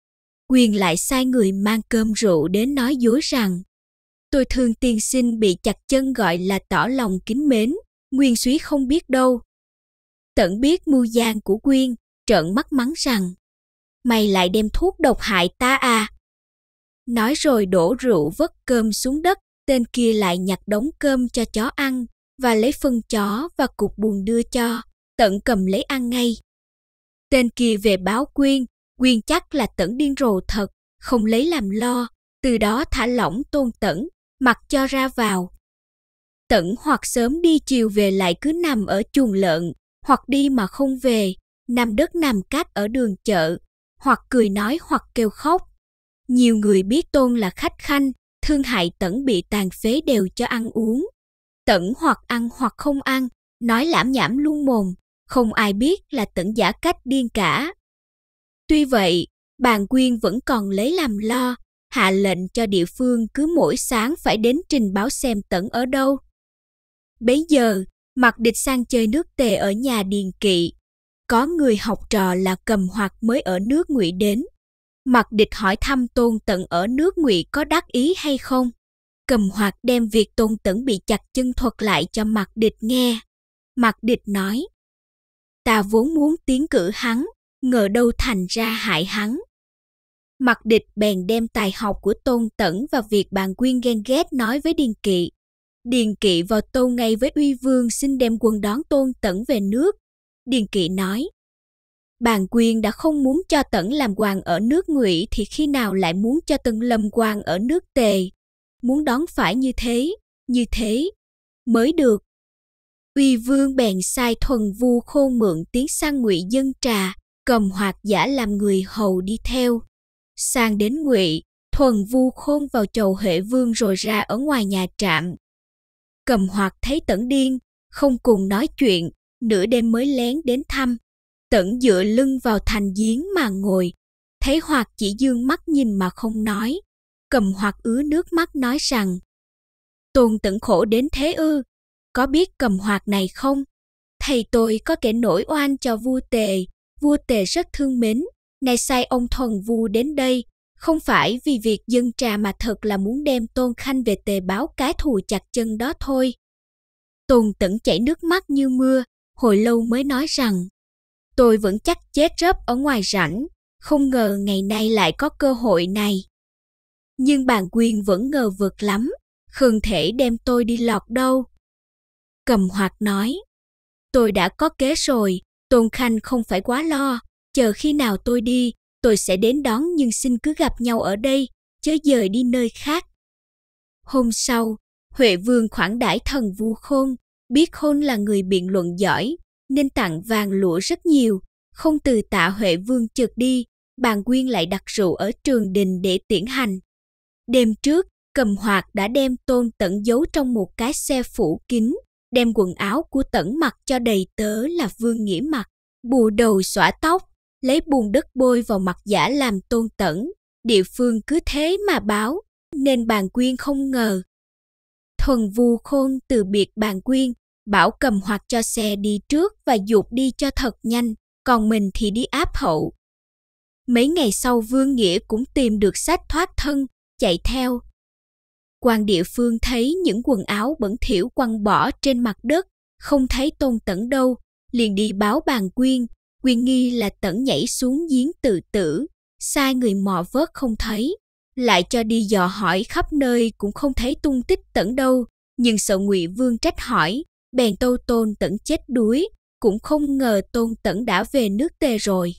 Quyên lại sai người mang cơm rượu đến nói dối rằng tôi thương tiên sinh bị chặt chân gọi là tỏ lòng kính mến Nguyên suý không biết đâu. Tận biết mưu gian của Quyên, trợn mắt mắng rằng, mày lại đem thuốc độc hại ta à. Nói rồi đổ rượu vất cơm xuống đất, tên kia lại nhặt đống cơm cho chó ăn, và lấy phân chó và cục buồn đưa cho, tận cầm lấy ăn ngay. Tên kia về báo Quyên, Quyên chắc là tận điên rồ thật, không lấy làm lo, từ đó thả lỏng tôn tẩn, mặc cho ra vào, tận hoặc sớm đi chiều về lại cứ nằm ở chuồng lợn, hoặc đi mà không về, nằm đất nằm cát ở đường chợ, hoặc cười nói hoặc kêu khóc. Nhiều người biết tôn là khách khanh, thương hại tẩn bị tàn phế đều cho ăn uống. Tẩn hoặc ăn hoặc không ăn, nói lãm nhảm luôn mồm, không ai biết là tẩn giả cách điên cả. Tuy vậy, bàn quyên vẫn còn lấy làm lo, hạ lệnh cho địa phương cứ mỗi sáng phải đến trình báo xem tẩn ở đâu, Bấy giờ, mặc địch sang chơi nước tề ở nhà Điền Kỵ. Có người học trò là cầm hoặc mới ở nước ngụy đến. Mặc địch hỏi thăm tôn tận ở nước ngụy có đắc ý hay không. Cầm hoặc đem việc tôn tận bị chặt chân thuật lại cho mặc địch nghe. Mặc địch nói, ta vốn muốn tiến cử hắn, ngờ đâu thành ra hại hắn. Mặc địch bèn đem tài học của tôn tẩn và việc bàn quyên ghen ghét nói với Điền Kỵ. Điền kỵ vào tâu ngay với uy vương xin đem quân đón tôn tẩn về nước. Điền kỵ nói, bàn quyền đã không muốn cho tẩn làm quan ở nước ngụy thì khi nào lại muốn cho tần lâm quan ở nước tề. Muốn đón phải như thế, như thế, mới được. Uy vương bèn sai thuần vu khôn mượn tiếng sang ngụy dân trà, cầm hoạt giả làm người hầu đi theo. Sang đến ngụy, thuần vu khôn vào chầu hệ vương rồi ra ở ngoài nhà trạm Cầm hoạt thấy tẩn điên, không cùng nói chuyện, nửa đêm mới lén đến thăm. Tẩn dựa lưng vào thành giếng mà ngồi, thấy hoạt chỉ dương mắt nhìn mà không nói. Cầm hoạt ứa nước mắt nói rằng, Tôn tẩn khổ đến thế ư, có biết cầm hoạt này không? Thầy tôi có kẻ nổi oan cho vua tề, vua tề rất thương mến, nay sai ông thuần vu đến đây, không phải vì việc dân trà mà thật là muốn đem Tôn Khanh về tề báo cái thù chặt chân đó thôi. Tôn tẫn chảy nước mắt như mưa, hồi lâu mới nói rằng Tôi vẫn chắc chết rớp ở ngoài rảnh, không ngờ ngày nay lại có cơ hội này. Nhưng bàn quyền vẫn ngờ vực lắm, không thể đem tôi đi lọt đâu. Cầm hoạt nói, tôi đã có kế rồi, Tôn Khanh không phải quá lo, chờ khi nào tôi đi tôi sẽ đến đón nhưng xin cứ gặp nhau ở đây, chớ dời đi nơi khác. Hôm sau, Huệ Vương khoản đãi thần Vu Khôn, biết Khôn là người biện luận giỏi, nên tặng vàng lụa rất nhiều, không từ tạ Huệ Vương chợt đi, bàn quyên lại đặt rượu ở trường đình để tiễn hành. Đêm trước, cầm hoạt đã đem tôn tẩn giấu trong một cái xe phủ kín, đem quần áo của tẩn mặc cho đầy tớ là vương nghĩa mặc bù đầu xõa tóc, lấy bùn đất bôi vào mặt giả làm tôn tẩn, địa phương cứ thế mà báo, nên bàn quyên không ngờ. Thuần vu khôn từ biệt bàn quyên, bảo cầm hoạt cho xe đi trước và dục đi cho thật nhanh, còn mình thì đi áp hậu. Mấy ngày sau Vương Nghĩa cũng tìm được sách thoát thân, chạy theo. quan địa phương thấy những quần áo bẩn thỉu quăng bỏ trên mặt đất, không thấy tôn tẩn đâu, liền đi báo bàn quyên, Quyền nghi là tẩn nhảy xuống giếng tự tử, sai người mò vớt không thấy. Lại cho đi dò hỏi khắp nơi cũng không thấy tung tích tẩn đâu, nhưng sợ ngụy vương trách hỏi, bèn tô tôn tẩn chết đuối, cũng không ngờ tôn tẩn đã về nước tề rồi.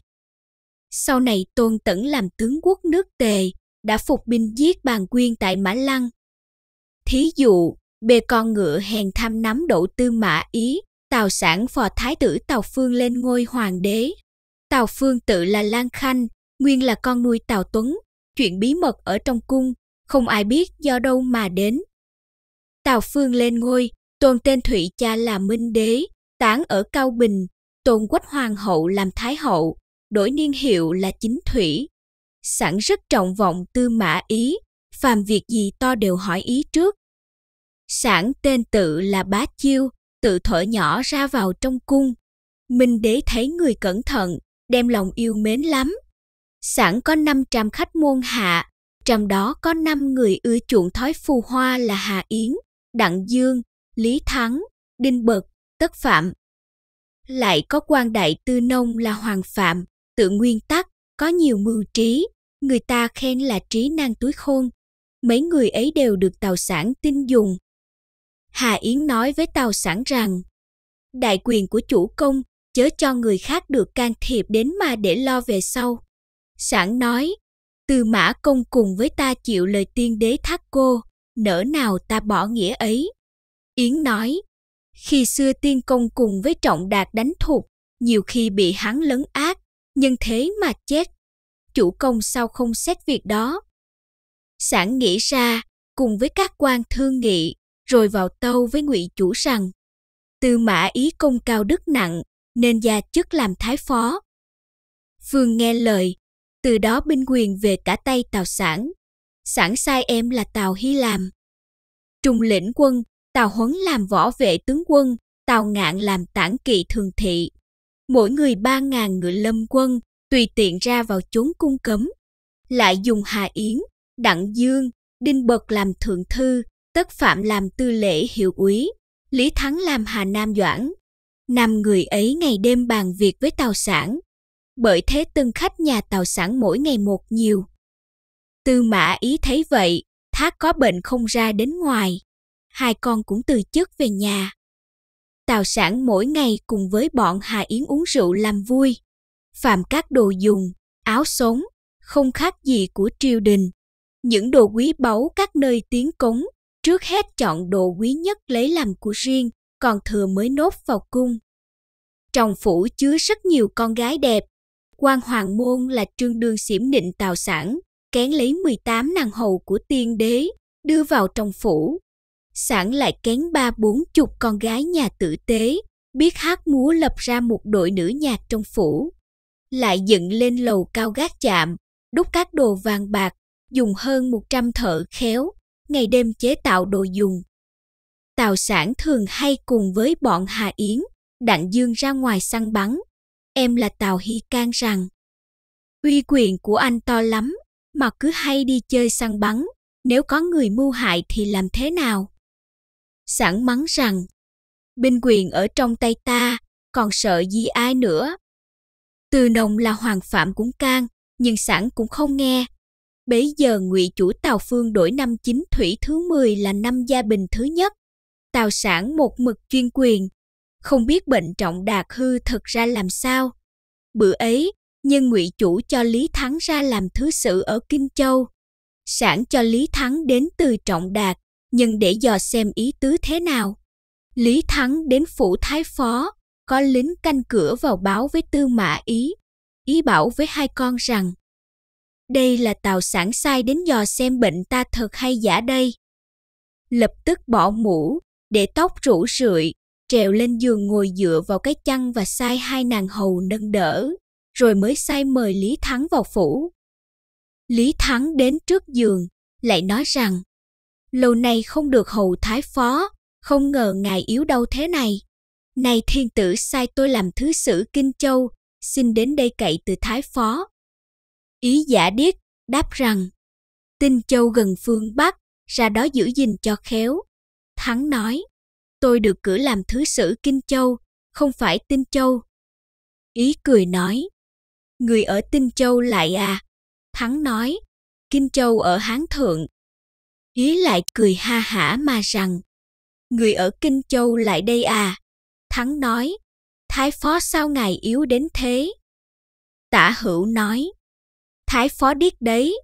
Sau này tôn tẩn làm tướng quốc nước tề, đã phục binh giết bàn quyên tại Mã Lăng. Thí dụ, bê con ngựa hèn tham nắm đậu tư mã ý, Tào sản phò thái tử Tào Phương lên ngôi hoàng đế. Tào Phương tự là Lan Khanh, nguyên là con nuôi Tào Tuấn, chuyện bí mật ở trong cung, không ai biết do đâu mà đến. Tào Phương lên ngôi, tôn tên Thụy cha là Minh Đế, tán ở Cao Bình, tôn quách hoàng hậu làm Thái hậu, đổi niên hiệu là Chính Thủy. Sẵn rất trọng vọng tư mã ý, phàm việc gì to đều hỏi ý trước. Sản tên tự là Bá Chiêu, tự thở nhỏ ra vào trong cung. Minh đế thấy người cẩn thận, đem lòng yêu mến lắm. Sẵn có 500 khách môn hạ, trong đó có 5 người ưa chuộng thói phù hoa là Hà Yến, Đặng Dương, Lý Thắng, Đinh Bật, Tất Phạm. Lại có quan đại tư nông là Hoàng Phạm, tự nguyên tắc, có nhiều mưu trí, người ta khen là trí năng túi khôn. Mấy người ấy đều được tàu sản tin dùng, Hà Yến nói với Tào Sản rằng, đại quyền của chủ công chớ cho người khác được can thiệp đến mà để lo về sau. Sản nói, từ mã công cùng với ta chịu lời tiên đế thác cô, nỡ nào ta bỏ nghĩa ấy. Yến nói, khi xưa tiên công cùng với trọng đạt đánh thục, nhiều khi bị hắn lấn ác nhưng thế mà chết. Chủ công sao không xét việc đó? Sản nghĩ ra, cùng với các quan thương nghị, rồi vào tâu với ngụy chủ rằng tư mã ý công cao đức nặng nên gia chức làm thái phó phương nghe lời từ đó binh quyền về cả tay tào sản sản sai em là tào hy làm trung lĩnh quân tào huấn làm võ vệ tướng quân tào ngạn làm tản kỵ thường thị mỗi người ba ngàn ngựa lâm quân tùy tiện ra vào chốn cung cấm lại dùng hà yến đặng dương đinh bật làm thượng thư Tất Phạm làm tư lễ hiệu úy, Lý Thắng làm Hà Nam Doãn. Năm người ấy ngày đêm bàn việc với tàu sản, bởi thế từng khách nhà tàu sản mỗi ngày một nhiều. Tư mã ý thấy vậy, thác có bệnh không ra đến ngoài, hai con cũng từ chức về nhà. Tào sản mỗi ngày cùng với bọn Hà Yến uống rượu làm vui, phạm các đồ dùng, áo sống, không khác gì của triều đình. Những đồ quý báu các nơi tiến cống Trước hết chọn đồ quý nhất lấy làm của riêng, còn thừa mới nốt vào cung. Trong phủ chứa rất nhiều con gái đẹp. Quan Hoàng Môn là trương đương xỉm định tào sản, kén lấy 18 nàng hầu của tiên đế, đưa vào trong phủ. Sản lại kén ba bốn chục con gái nhà tử tế, biết hát múa lập ra một đội nữ nhạc trong phủ. Lại dựng lên lầu cao gác chạm, đúc các đồ vàng bạc, dùng hơn 100 thợ khéo, ngày đêm chế tạo đồ dùng. Tào sản thường hay cùng với bọn Hà Yến, Đặng Dương ra ngoài săn bắn. Em là Tào Hy can rằng, uy quyền của anh to lắm, mà cứ hay đi chơi săn bắn, nếu có người mưu hại thì làm thế nào? Sản mắng rằng, binh quyền ở trong tay ta, còn sợ gì ai nữa? Từ nồng là hoàng phạm cũng can, nhưng sản cũng không nghe, Bấy giờ ngụy chủ Tào Phương đổi năm chính thủy thứ 10 là năm gia bình thứ nhất. Tào sản một mực chuyên quyền. Không biết bệnh trọng đạt hư thật ra làm sao. Bữa ấy, nhân ngụy chủ cho Lý Thắng ra làm thứ sự ở Kinh Châu. Sản cho Lý Thắng đến từ trọng đạt, nhưng để dò xem ý tứ thế nào. Lý Thắng đến phủ thái phó, có lính canh cửa vào báo với tư mã ý. Ý bảo với hai con rằng, đây là tàu sẵn sai đến dò xem bệnh ta thật hay giả đây lập tức bỏ mũ để tóc rủ rượi trèo lên giường ngồi dựa vào cái chăn và sai hai nàng hầu nâng đỡ rồi mới sai mời lý thắng vào phủ lý thắng đến trước giường lại nói rằng lâu nay không được hầu thái phó không ngờ ngài yếu đâu thế này nay thiên tử sai tôi làm thứ sử kinh châu xin đến đây cậy từ thái phó Ý giả điếc đáp rằng, tinh châu gần phương Bắc, ra đó giữ gìn cho khéo. Thắng nói, tôi được cử làm thứ sử Kinh Châu, không phải Tinh Châu. Ý cười nói, người ở Tinh Châu lại à? Thắng nói, Kinh Châu ở Hán Thượng. Ý lại cười ha hả mà rằng, người ở Kinh Châu lại đây à? Thắng nói, Thái Phó sao ngài yếu đến thế? Tả hữu nói, Thái phó điếc đấy.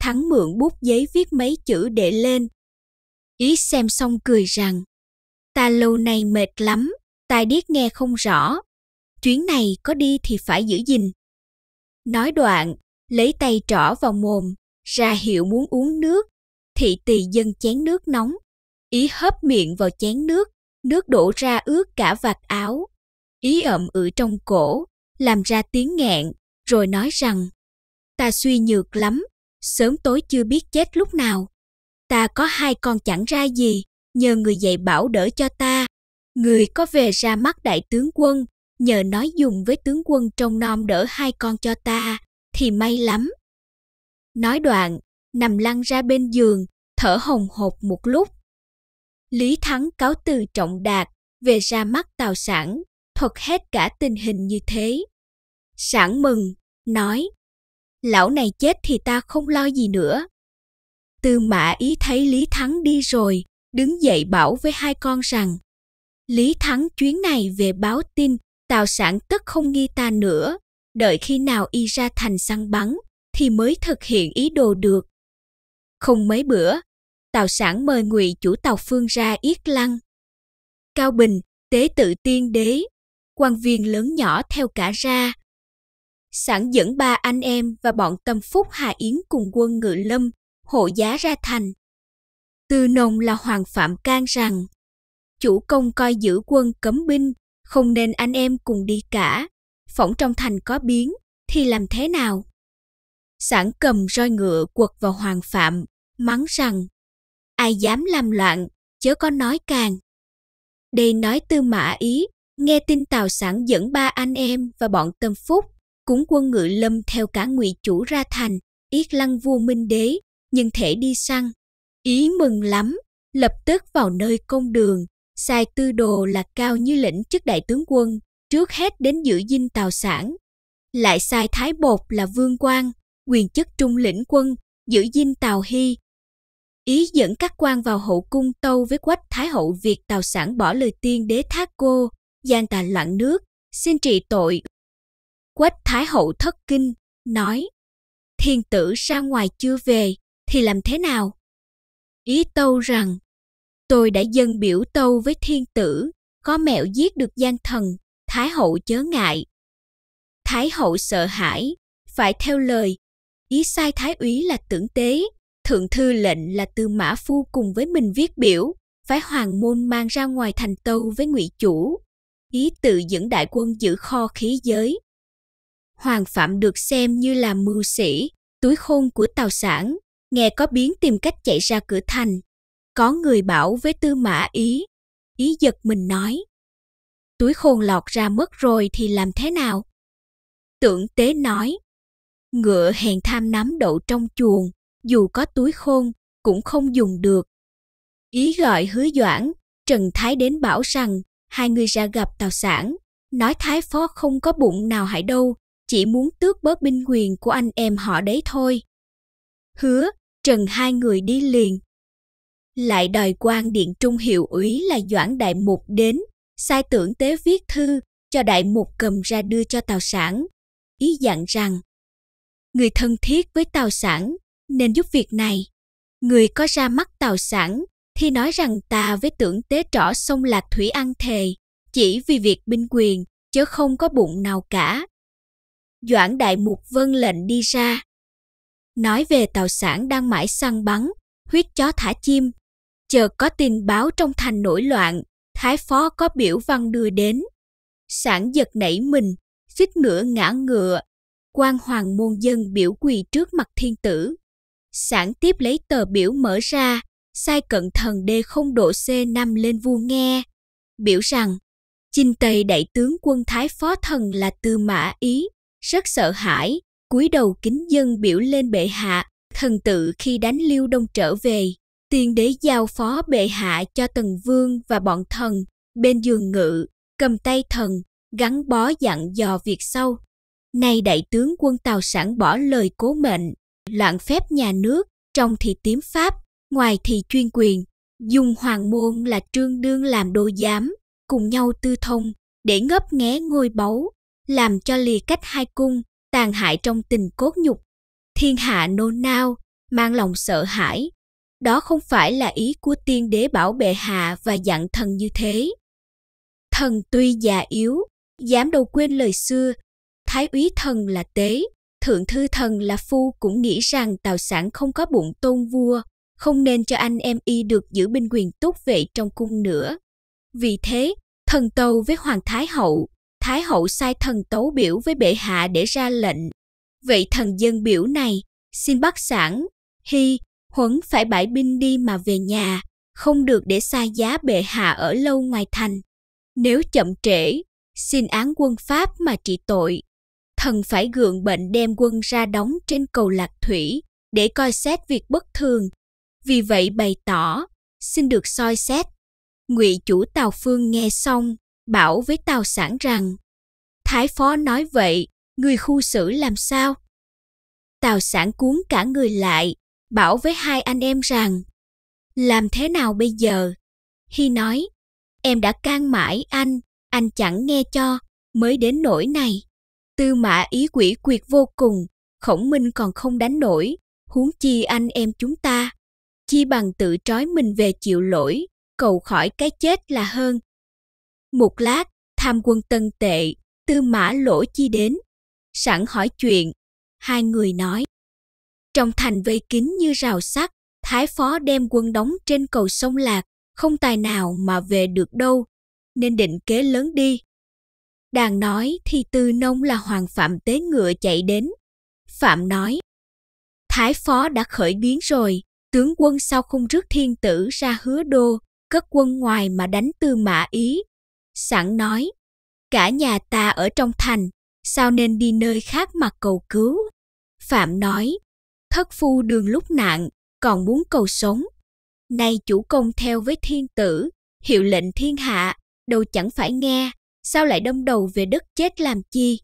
Thắng mượn bút giấy viết mấy chữ để lên. Ý xem xong cười rằng, ta lâu nay mệt lắm, tai điếc nghe không rõ. Chuyến này có đi thì phải giữ gìn. Nói đoạn, lấy tay trỏ vào mồm, ra hiệu muốn uống nước. Thị tỳ dân chén nước nóng. Ý hớp miệng vào chén nước, nước đổ ra ướt cả vạt áo. Ý ậm ừ trong cổ, làm ra tiếng nghẹn, rồi nói rằng ta suy nhược lắm, sớm tối chưa biết chết lúc nào. Ta có hai con chẳng ra gì, nhờ người dạy bảo đỡ cho ta. Người có về ra mắt đại tướng quân, nhờ nói dùng với tướng quân trông nom đỡ hai con cho ta, thì may lắm. Nói đoạn, nằm lăn ra bên giường, thở hồng hộc một lúc. Lý Thắng cáo từ trọng đạt, về ra mắt tào sản, thuật hết cả tình hình như thế. Sản mừng, nói, lão này chết thì ta không lo gì nữa. Tư mã ý thấy Lý Thắng đi rồi, đứng dậy bảo với hai con rằng Lý Thắng chuyến này về báo tin, tào sản tất không nghi ta nữa, đợi khi nào y ra thành săn bắn thì mới thực hiện ý đồ được. Không mấy bữa, tào sản mời ngụy chủ tàu phương ra yết lăng. Cao Bình, tế tự tiên đế, quan viên lớn nhỏ theo cả ra, sẵn dẫn ba anh em và bọn tâm phúc Hà Yến cùng quân ngự lâm, hộ giá ra thành. Tư nồng là Hoàng Phạm can rằng, chủ công coi giữ quân cấm binh, không nên anh em cùng đi cả, phỏng trong thành có biến, thì làm thế nào? sẵn cầm roi ngựa quật vào Hoàng Phạm, mắng rằng, ai dám làm loạn, chớ có nói càng. Đây nói tư mã ý, nghe tin Tào sẵn dẫn ba anh em và bọn tâm phúc Cúng quân ngự lâm theo cả ngụy chủ ra thành, yết lăng vua Minh Đế, nhưng thể đi săn. Ý mừng lắm, lập tức vào nơi công đường, sai tư đồ là cao như lĩnh chức đại tướng quân, trước hết đến giữ dinh tào sản. Lại sai thái bột là vương quan, quyền chức trung lĩnh quân, giữ dinh tào hy. Ý dẫn các quan vào hậu cung tâu với quách thái hậu việc tào sản bỏ lời tiên đế thác cô, gian tà loạn nước, xin trị tội Quách Thái Hậu thất kinh, nói Thiên tử ra ngoài chưa về thì làm thế nào? Ý tâu rằng Tôi đã dân biểu tâu với thiên tử, có mẹo giết được gian thần, Thái Hậu chớ ngại. Thái Hậu sợ hãi, phải theo lời, ý sai Thái úy là tưởng tế, thượng thư lệnh là tư mã phu cùng với mình viết biểu, phải hoàng môn mang ra ngoài thành tâu với ngụy chủ. Ý tự dẫn đại quân giữ kho khí giới, Hoàng Phạm được xem như là mưu sĩ, túi khôn của Tào Sản, nghe có biến tìm cách chạy ra cửa thành. Có người bảo với Tư Mã Ý, Ý giật mình nói, túi khôn lọt ra mất rồi thì làm thế nào? Tưởng tế nói, ngựa hèn tham nắm đậu trong chuồng, dù có túi khôn cũng không dùng được. Ý gọi hứa doãn, Trần Thái đến bảo rằng hai người ra gặp Tào Sản, nói Thái Phó không có bụng nào hại đâu, chỉ muốn tước bớt binh quyền của anh em họ đấy thôi. Hứa, Trần hai người đi liền. Lại đòi quan điện trung hiệu ủy là Doãn Đại Mục đến, sai tưởng tế viết thư cho Đại Mục cầm ra đưa cho Tào Sản, ý dặn rằng Người thân thiết với Tào Sản nên giúp việc này. Người có ra mắt Tào Sản thì nói rằng ta với tưởng tế trỏ sông Lạc Thủy ăn thề, chỉ vì việc binh quyền chứ không có bụng nào cả. Doãn Đại Mục vân lệnh đi ra. Nói về tàu sản đang mãi săn bắn, huyết chó thả chim. Chờ có tin báo trong thành nổi loạn, Thái Phó có biểu văn đưa đến. Sản giật nảy mình, suýt nữa ngã ngựa. quan hoàng môn dân biểu quỳ trước mặt thiên tử. Sản tiếp lấy tờ biểu mở ra, sai cận thần đê không độ C5 lên vua nghe. Biểu rằng, Chinh Tây đại tướng quân Thái Phó Thần là Tư Mã Ý, rất sợ hãi, cúi đầu kính dân biểu lên bệ hạ, thần tự khi đánh Liêu Đông trở về, tiên đế giao phó bệ hạ cho Tần Vương và bọn thần, bên giường ngự, cầm tay thần, gắn bó dặn dò việc sau. Nay đại tướng quân Tàu sẵn bỏ lời cố mệnh, loạn phép nhà nước, trong thì tiếm pháp, ngoài thì chuyên quyền, dùng hoàng môn là trương đương làm đô giám, cùng nhau tư thông, để ngấp nghé ngôi báu, làm cho lìa cách hai cung, tàn hại trong tình cốt nhục. Thiên hạ nô nao, mang lòng sợ hãi. Đó không phải là ý của tiên đế bảo bệ hạ và dặn thần như thế. Thần tuy già yếu, dám đâu quên lời xưa, thái úy thần là tế, thượng thư thần là phu cũng nghĩ rằng tào sản không có bụng tôn vua, không nên cho anh em y được giữ binh quyền tốt vệ trong cung nữa. Vì thế, thần tâu với hoàng thái hậu Thái hậu sai thần tấu biểu với bệ hạ để ra lệnh. Vậy thần dân biểu này, xin bắt sản, hy, huấn phải bãi binh đi mà về nhà, không được để xa giá bệ hạ ở lâu ngoài thành. Nếu chậm trễ, xin án quân Pháp mà trị tội. Thần phải gượng bệnh đem quân ra đóng trên cầu lạc thủy để coi xét việc bất thường. Vì vậy bày tỏ, xin được soi xét. Ngụy chủ Tào Phương nghe xong, bảo với Tào Sản rằng Thái phó nói vậy, người khu xử làm sao? Tào Sản cuốn cả người lại, bảo với hai anh em rằng Làm thế nào bây giờ? Hy nói, em đã can mãi anh, anh chẳng nghe cho, mới đến nỗi này. Tư mã ý quỷ quyệt vô cùng, khổng minh còn không đánh nổi, huống chi anh em chúng ta. Chi bằng tự trói mình về chịu lỗi, cầu khỏi cái chết là hơn, một lát, tham quân tân tệ, tư mã lỗ chi đến. Sẵn hỏi chuyện, hai người nói. Trong thành vây kín như rào sắt, Thái phó đem quân đóng trên cầu sông Lạc, không tài nào mà về được đâu, nên định kế lớn đi. Đàn nói thì tư nông là hoàng phạm tế ngựa chạy đến. Phạm nói, Thái phó đã khởi biến rồi, tướng quân sao không rước thiên tử ra hứa đô, cất quân ngoài mà đánh tư mã ý, Sẵn nói, cả nhà ta ở trong thành, sao nên đi nơi khác mà cầu cứu? Phạm nói, thất phu đường lúc nạn, còn muốn cầu sống. Nay chủ công theo với thiên tử, hiệu lệnh thiên hạ, đâu chẳng phải nghe, sao lại đâm đầu về đất chết làm chi?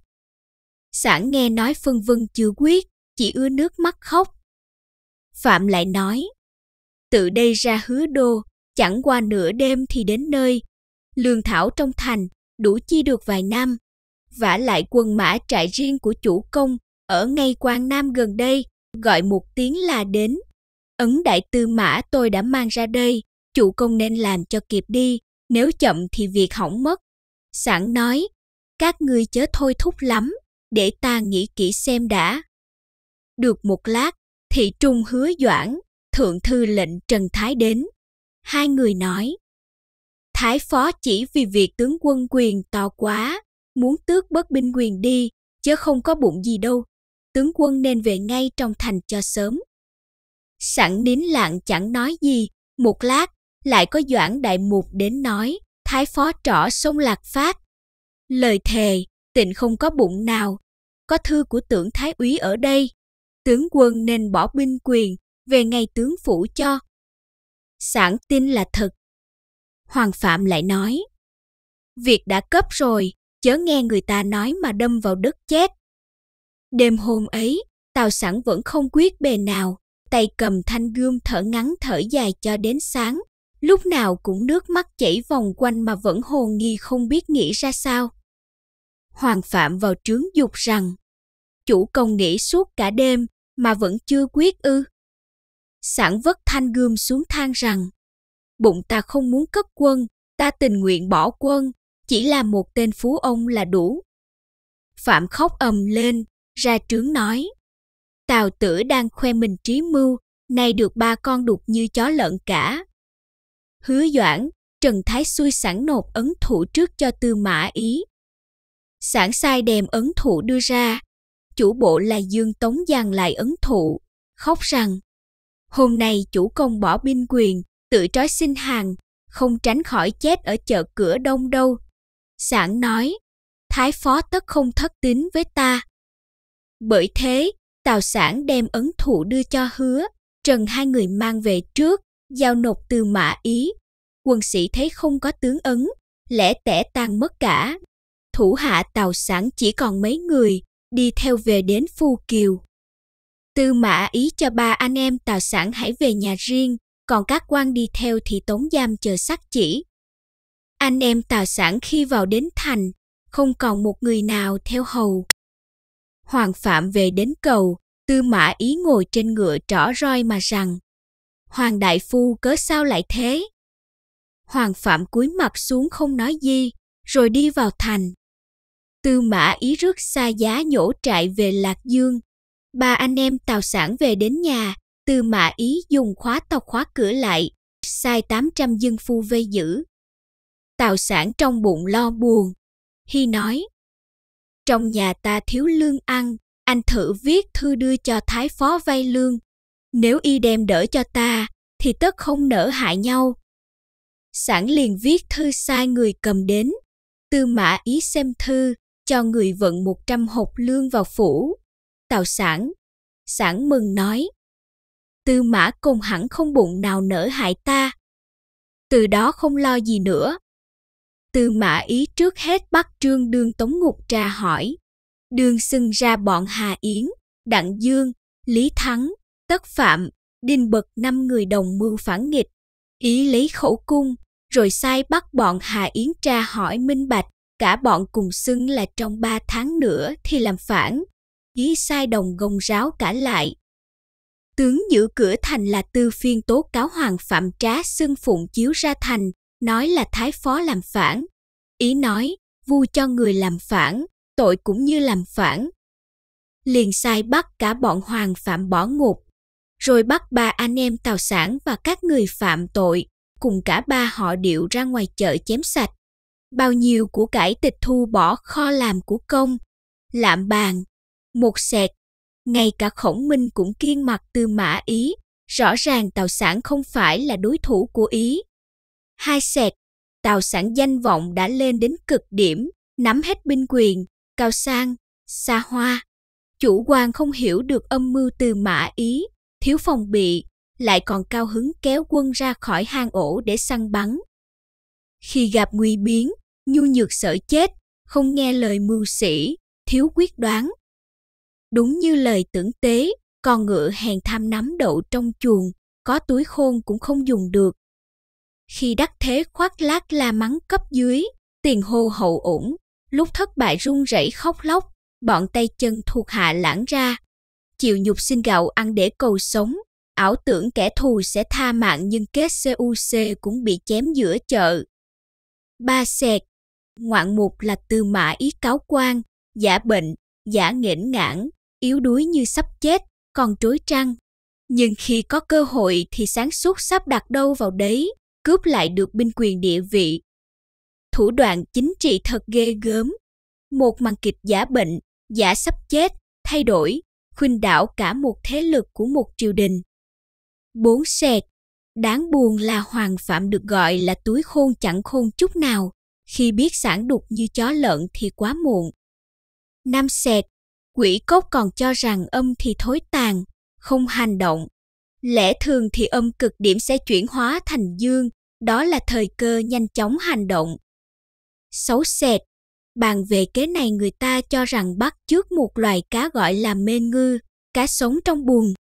Sản nghe nói phân vân chưa quyết, chỉ ưa nước mắt khóc. Phạm lại nói, tự đây ra hứa đô, chẳng qua nửa đêm thì đến nơi, lương thảo trong thành đủ chi được vài năm. Vả lại quần mã trại riêng của chủ công ở ngay Quang Nam gần đây, gọi một tiếng là đến. Ấn đại tư mã tôi đã mang ra đây, chủ công nên làm cho kịp đi, nếu chậm thì việc hỏng mất. Sẵn nói, các ngươi chớ thôi thúc lắm, để ta nghĩ kỹ xem đã. Được một lát, thị trung hứa doãn, thượng thư lệnh Trần Thái đến. Hai người nói, Thái phó chỉ vì việc tướng quân quyền to quá, muốn tước bớt binh quyền đi, chứ không có bụng gì đâu. Tướng quân nên về ngay trong thành cho sớm. Sẵn nín lặng chẳng nói gì, một lát, lại có doãn đại mục đến nói, thái phó trỏ sông lạc phát. Lời thề, tịnh không có bụng nào, có thư của tưởng thái úy ở đây. Tướng quân nên bỏ binh quyền, về ngay tướng phủ cho. Sản tin là thật, Hoàng Phạm lại nói, Việc đã cấp rồi, chớ nghe người ta nói mà đâm vào đất chết. Đêm hôm ấy, Tào Sẵn vẫn không quyết bề nào, tay cầm thanh gươm thở ngắn thở dài cho đến sáng, lúc nào cũng nước mắt chảy vòng quanh mà vẫn hồ nghi không biết nghĩ ra sao. Hoàng Phạm vào trướng dục rằng, chủ công nghĩ suốt cả đêm mà vẫn chưa quyết ư. Sản vất thanh gươm xuống thang rằng, bụng ta không muốn cất quân, ta tình nguyện bỏ quân, chỉ là một tên phú ông là đủ. Phạm khóc ầm lên, ra trướng nói. Tào tử đang khoe mình trí mưu, nay được ba con đục như chó lợn cả. Hứa Doãn, Trần Thái xui sẵn nộp ấn thủ trước cho Tư Mã Ý. Sẵn sai đèm ấn thủ đưa ra, chủ bộ là Dương Tống giang lại ấn thụ, khóc rằng Hôm nay chủ công bỏ binh quyền, tự trói xin hàng, không tránh khỏi chết ở chợ cửa đông đâu. Sản nói, Thái phó tất không thất tín với ta. Bởi thế, Tào Sản đem ấn thủ đưa cho hứa, Trần hai người mang về trước, giao nộp từ mã ý. Quân sĩ thấy không có tướng ấn, lẽ tẻ tan mất cả. Thủ hạ Tào Sản chỉ còn mấy người, đi theo về đến Phu Kiều. Tư mã ý cho ba anh em Tào Sản hãy về nhà riêng, còn các quan đi theo thì tống giam chờ sắc chỉ. Anh em tào sản khi vào đến thành, không còn một người nào theo hầu. Hoàng Phạm về đến cầu, tư mã ý ngồi trên ngựa trỏ roi mà rằng, Hoàng Đại Phu cớ sao lại thế? Hoàng Phạm cúi mặt xuống không nói gì, rồi đi vào thành. Tư mã ý rước xa giá nhổ trại về Lạc Dương. Ba anh em tào sản về đến nhà Tư Mã Ý dùng khóa tộc khóa cửa lại, sai 800 dân phu vây giữ. Tào sản trong bụng lo buồn. Hy nói, trong nhà ta thiếu lương ăn, anh thử viết thư đưa cho Thái Phó vay lương. Nếu y đem đỡ cho ta, thì tất không nỡ hại nhau. Sản liền viết thư sai người cầm đến. Tư mã ý xem thư, cho người vận 100 hộp lương vào phủ. Tào sản. Sản mừng nói, tư mã công hẳn không bụng nào nỡ hại ta. Từ đó không lo gì nữa. Tư mã ý trước hết bắt trương đương tống ngục tra hỏi. Đương xưng ra bọn Hà Yến, Đặng Dương, Lý Thắng, Tất Phạm, Đinh Bật năm người đồng mưu phản nghịch. Ý lấy khẩu cung, rồi sai bắt bọn Hà Yến tra hỏi minh bạch, cả bọn cùng xưng là trong ba tháng nữa thì làm phản. Ý sai đồng gồng ráo cả lại, Tướng giữ cửa thành là tư phiên tố cáo hoàng phạm trá xưng phụng chiếu ra thành, nói là thái phó làm phản. Ý nói, vu cho người làm phản, tội cũng như làm phản. Liền sai bắt cả bọn hoàng phạm bỏ ngục, rồi bắt ba anh em tào sản và các người phạm tội, cùng cả ba họ điệu ra ngoài chợ chém sạch. Bao nhiêu của cải tịch thu bỏ kho làm của công, lạm bàn, một sẹt ngay cả khổng minh cũng kiên mặt tư mã ý rõ ràng tào sản không phải là đối thủ của ý hai sẹt tào sản danh vọng đã lên đến cực điểm nắm hết binh quyền cao sang xa hoa chủ quan không hiểu được âm mưu từ mã ý thiếu phòng bị lại còn cao hứng kéo quân ra khỏi hang ổ để săn bắn khi gặp nguy biến nhu nhược sợ chết không nghe lời mưu sĩ thiếu quyết đoán Đúng như lời tưởng tế, con ngựa hèn tham nắm đậu trong chuồng, có túi khôn cũng không dùng được. Khi đắc thế khoác lác la mắng cấp dưới, tiền hô hậu ủng, lúc thất bại run rẩy khóc lóc, bọn tay chân thuộc hạ lãng ra. Chịu nhục xin gạo ăn để cầu sống, ảo tưởng kẻ thù sẽ tha mạng nhưng kết CUC cũng bị chém giữa chợ. Ba sẹt, ngoạn mục là từ mã ý cáo quan, giả bệnh, giả nghển ngãn, yếu đuối như sắp chết, còn trối trăng. Nhưng khi có cơ hội thì sáng suốt sắp đặt đâu vào đấy, cướp lại được binh quyền địa vị. Thủ đoạn chính trị thật ghê gớm. Một màn kịch giả bệnh, giả sắp chết, thay đổi, khuynh đảo cả một thế lực của một triều đình. Bốn sệt. Đáng buồn là Hoàng Phạm được gọi là túi khôn chẳng khôn chút nào, khi biết sản đục như chó lợn thì quá muộn. Năm sệt quỷ cốt còn cho rằng âm thì thối tàn, không hành động. Lẽ thường thì âm cực điểm sẽ chuyển hóa thành dương, đó là thời cơ nhanh chóng hành động. Xấu xẹt, bàn về kế này người ta cho rằng bắt trước một loài cá gọi là mê ngư, cá sống trong bùn.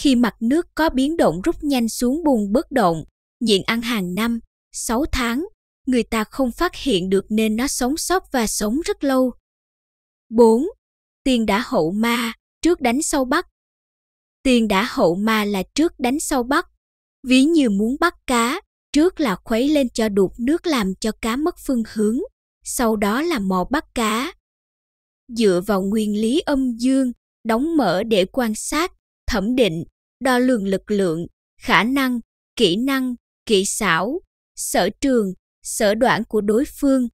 Khi mặt nước có biến động rút nhanh xuống bùn bất động, diện ăn hàng năm, 6 tháng, người ta không phát hiện được nên nó sống sót và sống rất lâu. 4. Tiền đã hậu ma, trước đánh sau bắt. Tiền đã hậu ma là trước đánh sau bắt. Ví như muốn bắt cá, trước là khuấy lên cho đục nước làm cho cá mất phương hướng, sau đó là mò bắt cá. Dựa vào nguyên lý âm dương, đóng mở để quan sát, thẩm định, đo lường lực lượng, khả năng, kỹ năng, kỹ xảo, sở trường, sở đoạn của đối phương,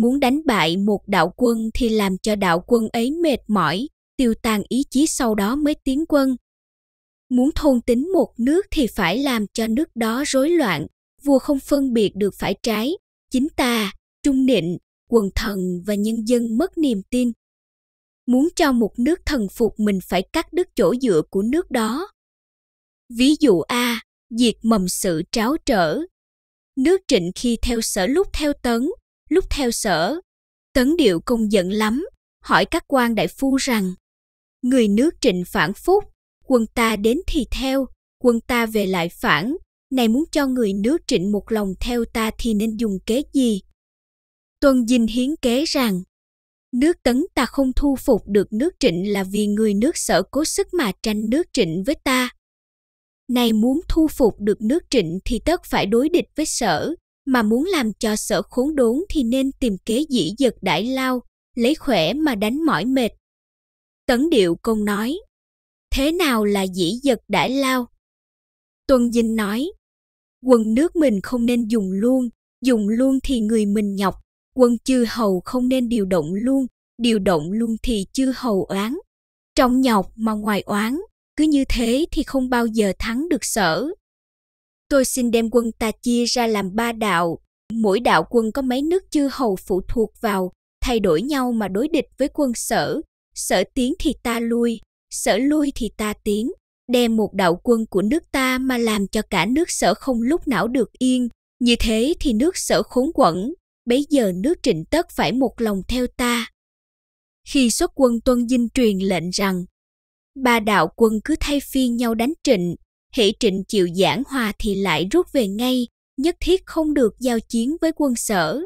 Muốn đánh bại một đạo quân thì làm cho đạo quân ấy mệt mỏi, tiêu tan ý chí sau đó mới tiến quân. Muốn thôn tính một nước thì phải làm cho nước đó rối loạn, vua không phân biệt được phải trái, chính ta, trung định, quần thần và nhân dân mất niềm tin. Muốn cho một nước thần phục mình phải cắt đứt chỗ dựa của nước đó. Ví dụ A, diệt mầm sự tráo trở. Nước trịnh khi theo sở lúc theo tấn, lúc theo sở tấn điệu công giận lắm hỏi các quan đại phu rằng người nước trịnh phản phúc quân ta đến thì theo quân ta về lại phản này muốn cho người nước trịnh một lòng theo ta thì nên dùng kế gì tuân dinh hiến kế rằng nước tấn ta không thu phục được nước trịnh là vì người nước sở cố sức mà tranh nước trịnh với ta này muốn thu phục được nước trịnh thì tất phải đối địch với sở mà muốn làm cho sở khốn đốn thì nên tìm kế dĩ giật đại lao, lấy khỏe mà đánh mỏi mệt. Tấn Điệu Công nói, thế nào là dĩ giật đại lao? Tuân Dinh nói, quân nước mình không nên dùng luôn, dùng luôn thì người mình nhọc, quân chư hầu không nên điều động luôn, điều động luôn thì chư hầu oán. Trong nhọc mà ngoài oán, cứ như thế thì không bao giờ thắng được sở. Tôi xin đem quân ta chia ra làm ba đạo, mỗi đạo quân có mấy nước chư hầu phụ thuộc vào, thay đổi nhau mà đối địch với quân sở. Sở tiến thì ta lui, sở lui thì ta tiến, đem một đạo quân của nước ta mà làm cho cả nước sở không lúc nào được yên. Như thế thì nước sở khốn quẩn, bấy giờ nước trịnh tất phải một lòng theo ta. Khi xuất quân Tuân Dinh truyền lệnh rằng, ba đạo quân cứ thay phiên nhau đánh trịnh, hễ trịnh chịu giảng hòa thì lại rút về ngay, nhất thiết không được giao chiến với quân sở.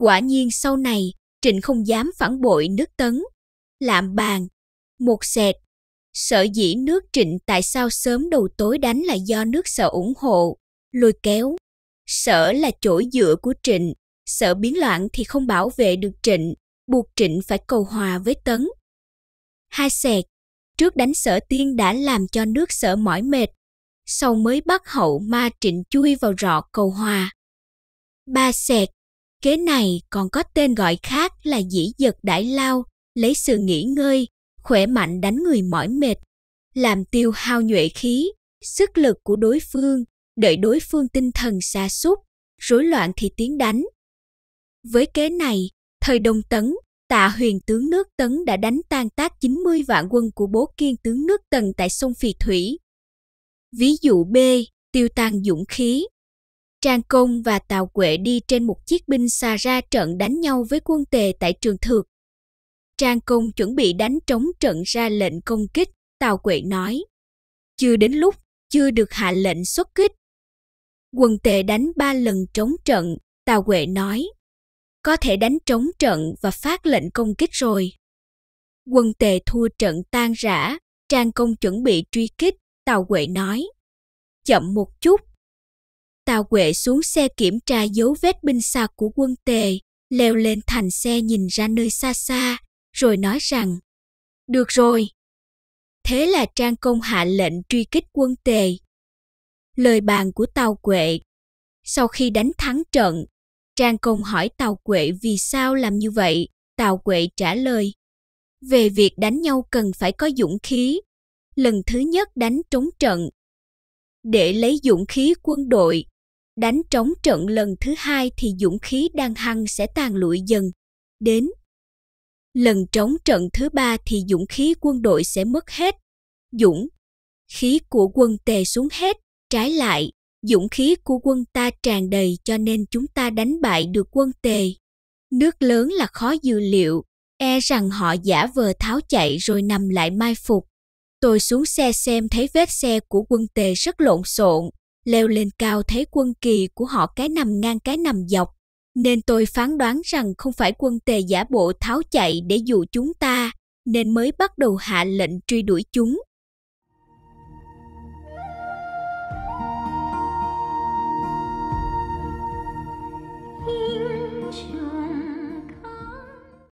Quả nhiên sau này, trịnh không dám phản bội nước tấn, lạm bàn, một sẹt. Sở dĩ nước trịnh tại sao sớm đầu tối đánh là do nước sở ủng hộ, lôi kéo. Sở là chỗ dựa của trịnh, sở biến loạn thì không bảo vệ được trịnh, buộc trịnh phải cầu hòa với tấn. Hai sẹt, trước đánh sở tiên đã làm cho nước sở mỏi mệt, sau mới bắt hậu ma trịnh chui vào rọ cầu hòa. Ba sẹt, kế này còn có tên gọi khác là dĩ dật đãi lao, lấy sự nghỉ ngơi, khỏe mạnh đánh người mỏi mệt, làm tiêu hao nhuệ khí, sức lực của đối phương, đợi đối phương tinh thần xa sút rối loạn thì tiến đánh. Với kế này, thời Đông Tấn Tạ huyền tướng nước Tấn đã đánh tan tác 90 vạn quân của bố kiên tướng nước Tần tại sông Phì Thủy. Ví dụ B, tiêu tan dũng khí. Trang Công và Tào Quệ đi trên một chiếc binh xa ra trận đánh nhau với quân tề tại Trường Thược. Trang Công chuẩn bị đánh trống trận ra lệnh công kích, Tào Quệ nói. Chưa đến lúc, chưa được hạ lệnh xuất kích. Quân tề đánh ba lần trống trận, Tào Quệ nói có thể đánh trống trận và phát lệnh công kích rồi. Quân tề thua trận tan rã, Trang Công chuẩn bị truy kích, Tào Huệ nói. Chậm một chút. Tào Huệ xuống xe kiểm tra dấu vết binh xa của quân tề, leo lên thành xe nhìn ra nơi xa xa, rồi nói rằng Được rồi. Thế là Trang Công hạ lệnh truy kích quân tề. Lời bàn của Tào Huệ Sau khi đánh thắng trận, Trang Công hỏi Tào Quệ vì sao làm như vậy, Tào Quệ trả lời. Về việc đánh nhau cần phải có dũng khí. Lần thứ nhất đánh trống trận. Để lấy dũng khí quân đội, đánh trống trận lần thứ hai thì dũng khí đang hăng sẽ tàn lụi dần. Đến lần trống trận thứ ba thì dũng khí quân đội sẽ mất hết. Dũng, khí của quân tề xuống hết, trái lại, dũng khí của quân ta tràn đầy cho nên chúng ta đánh bại được quân tề. Nước lớn là khó dự liệu, e rằng họ giả vờ tháo chạy rồi nằm lại mai phục. Tôi xuống xe xem thấy vết xe của quân tề rất lộn xộn, leo lên cao thấy quân kỳ của họ cái nằm ngang cái nằm dọc, nên tôi phán đoán rằng không phải quân tề giả bộ tháo chạy để dụ chúng ta, nên mới bắt đầu hạ lệnh truy đuổi chúng.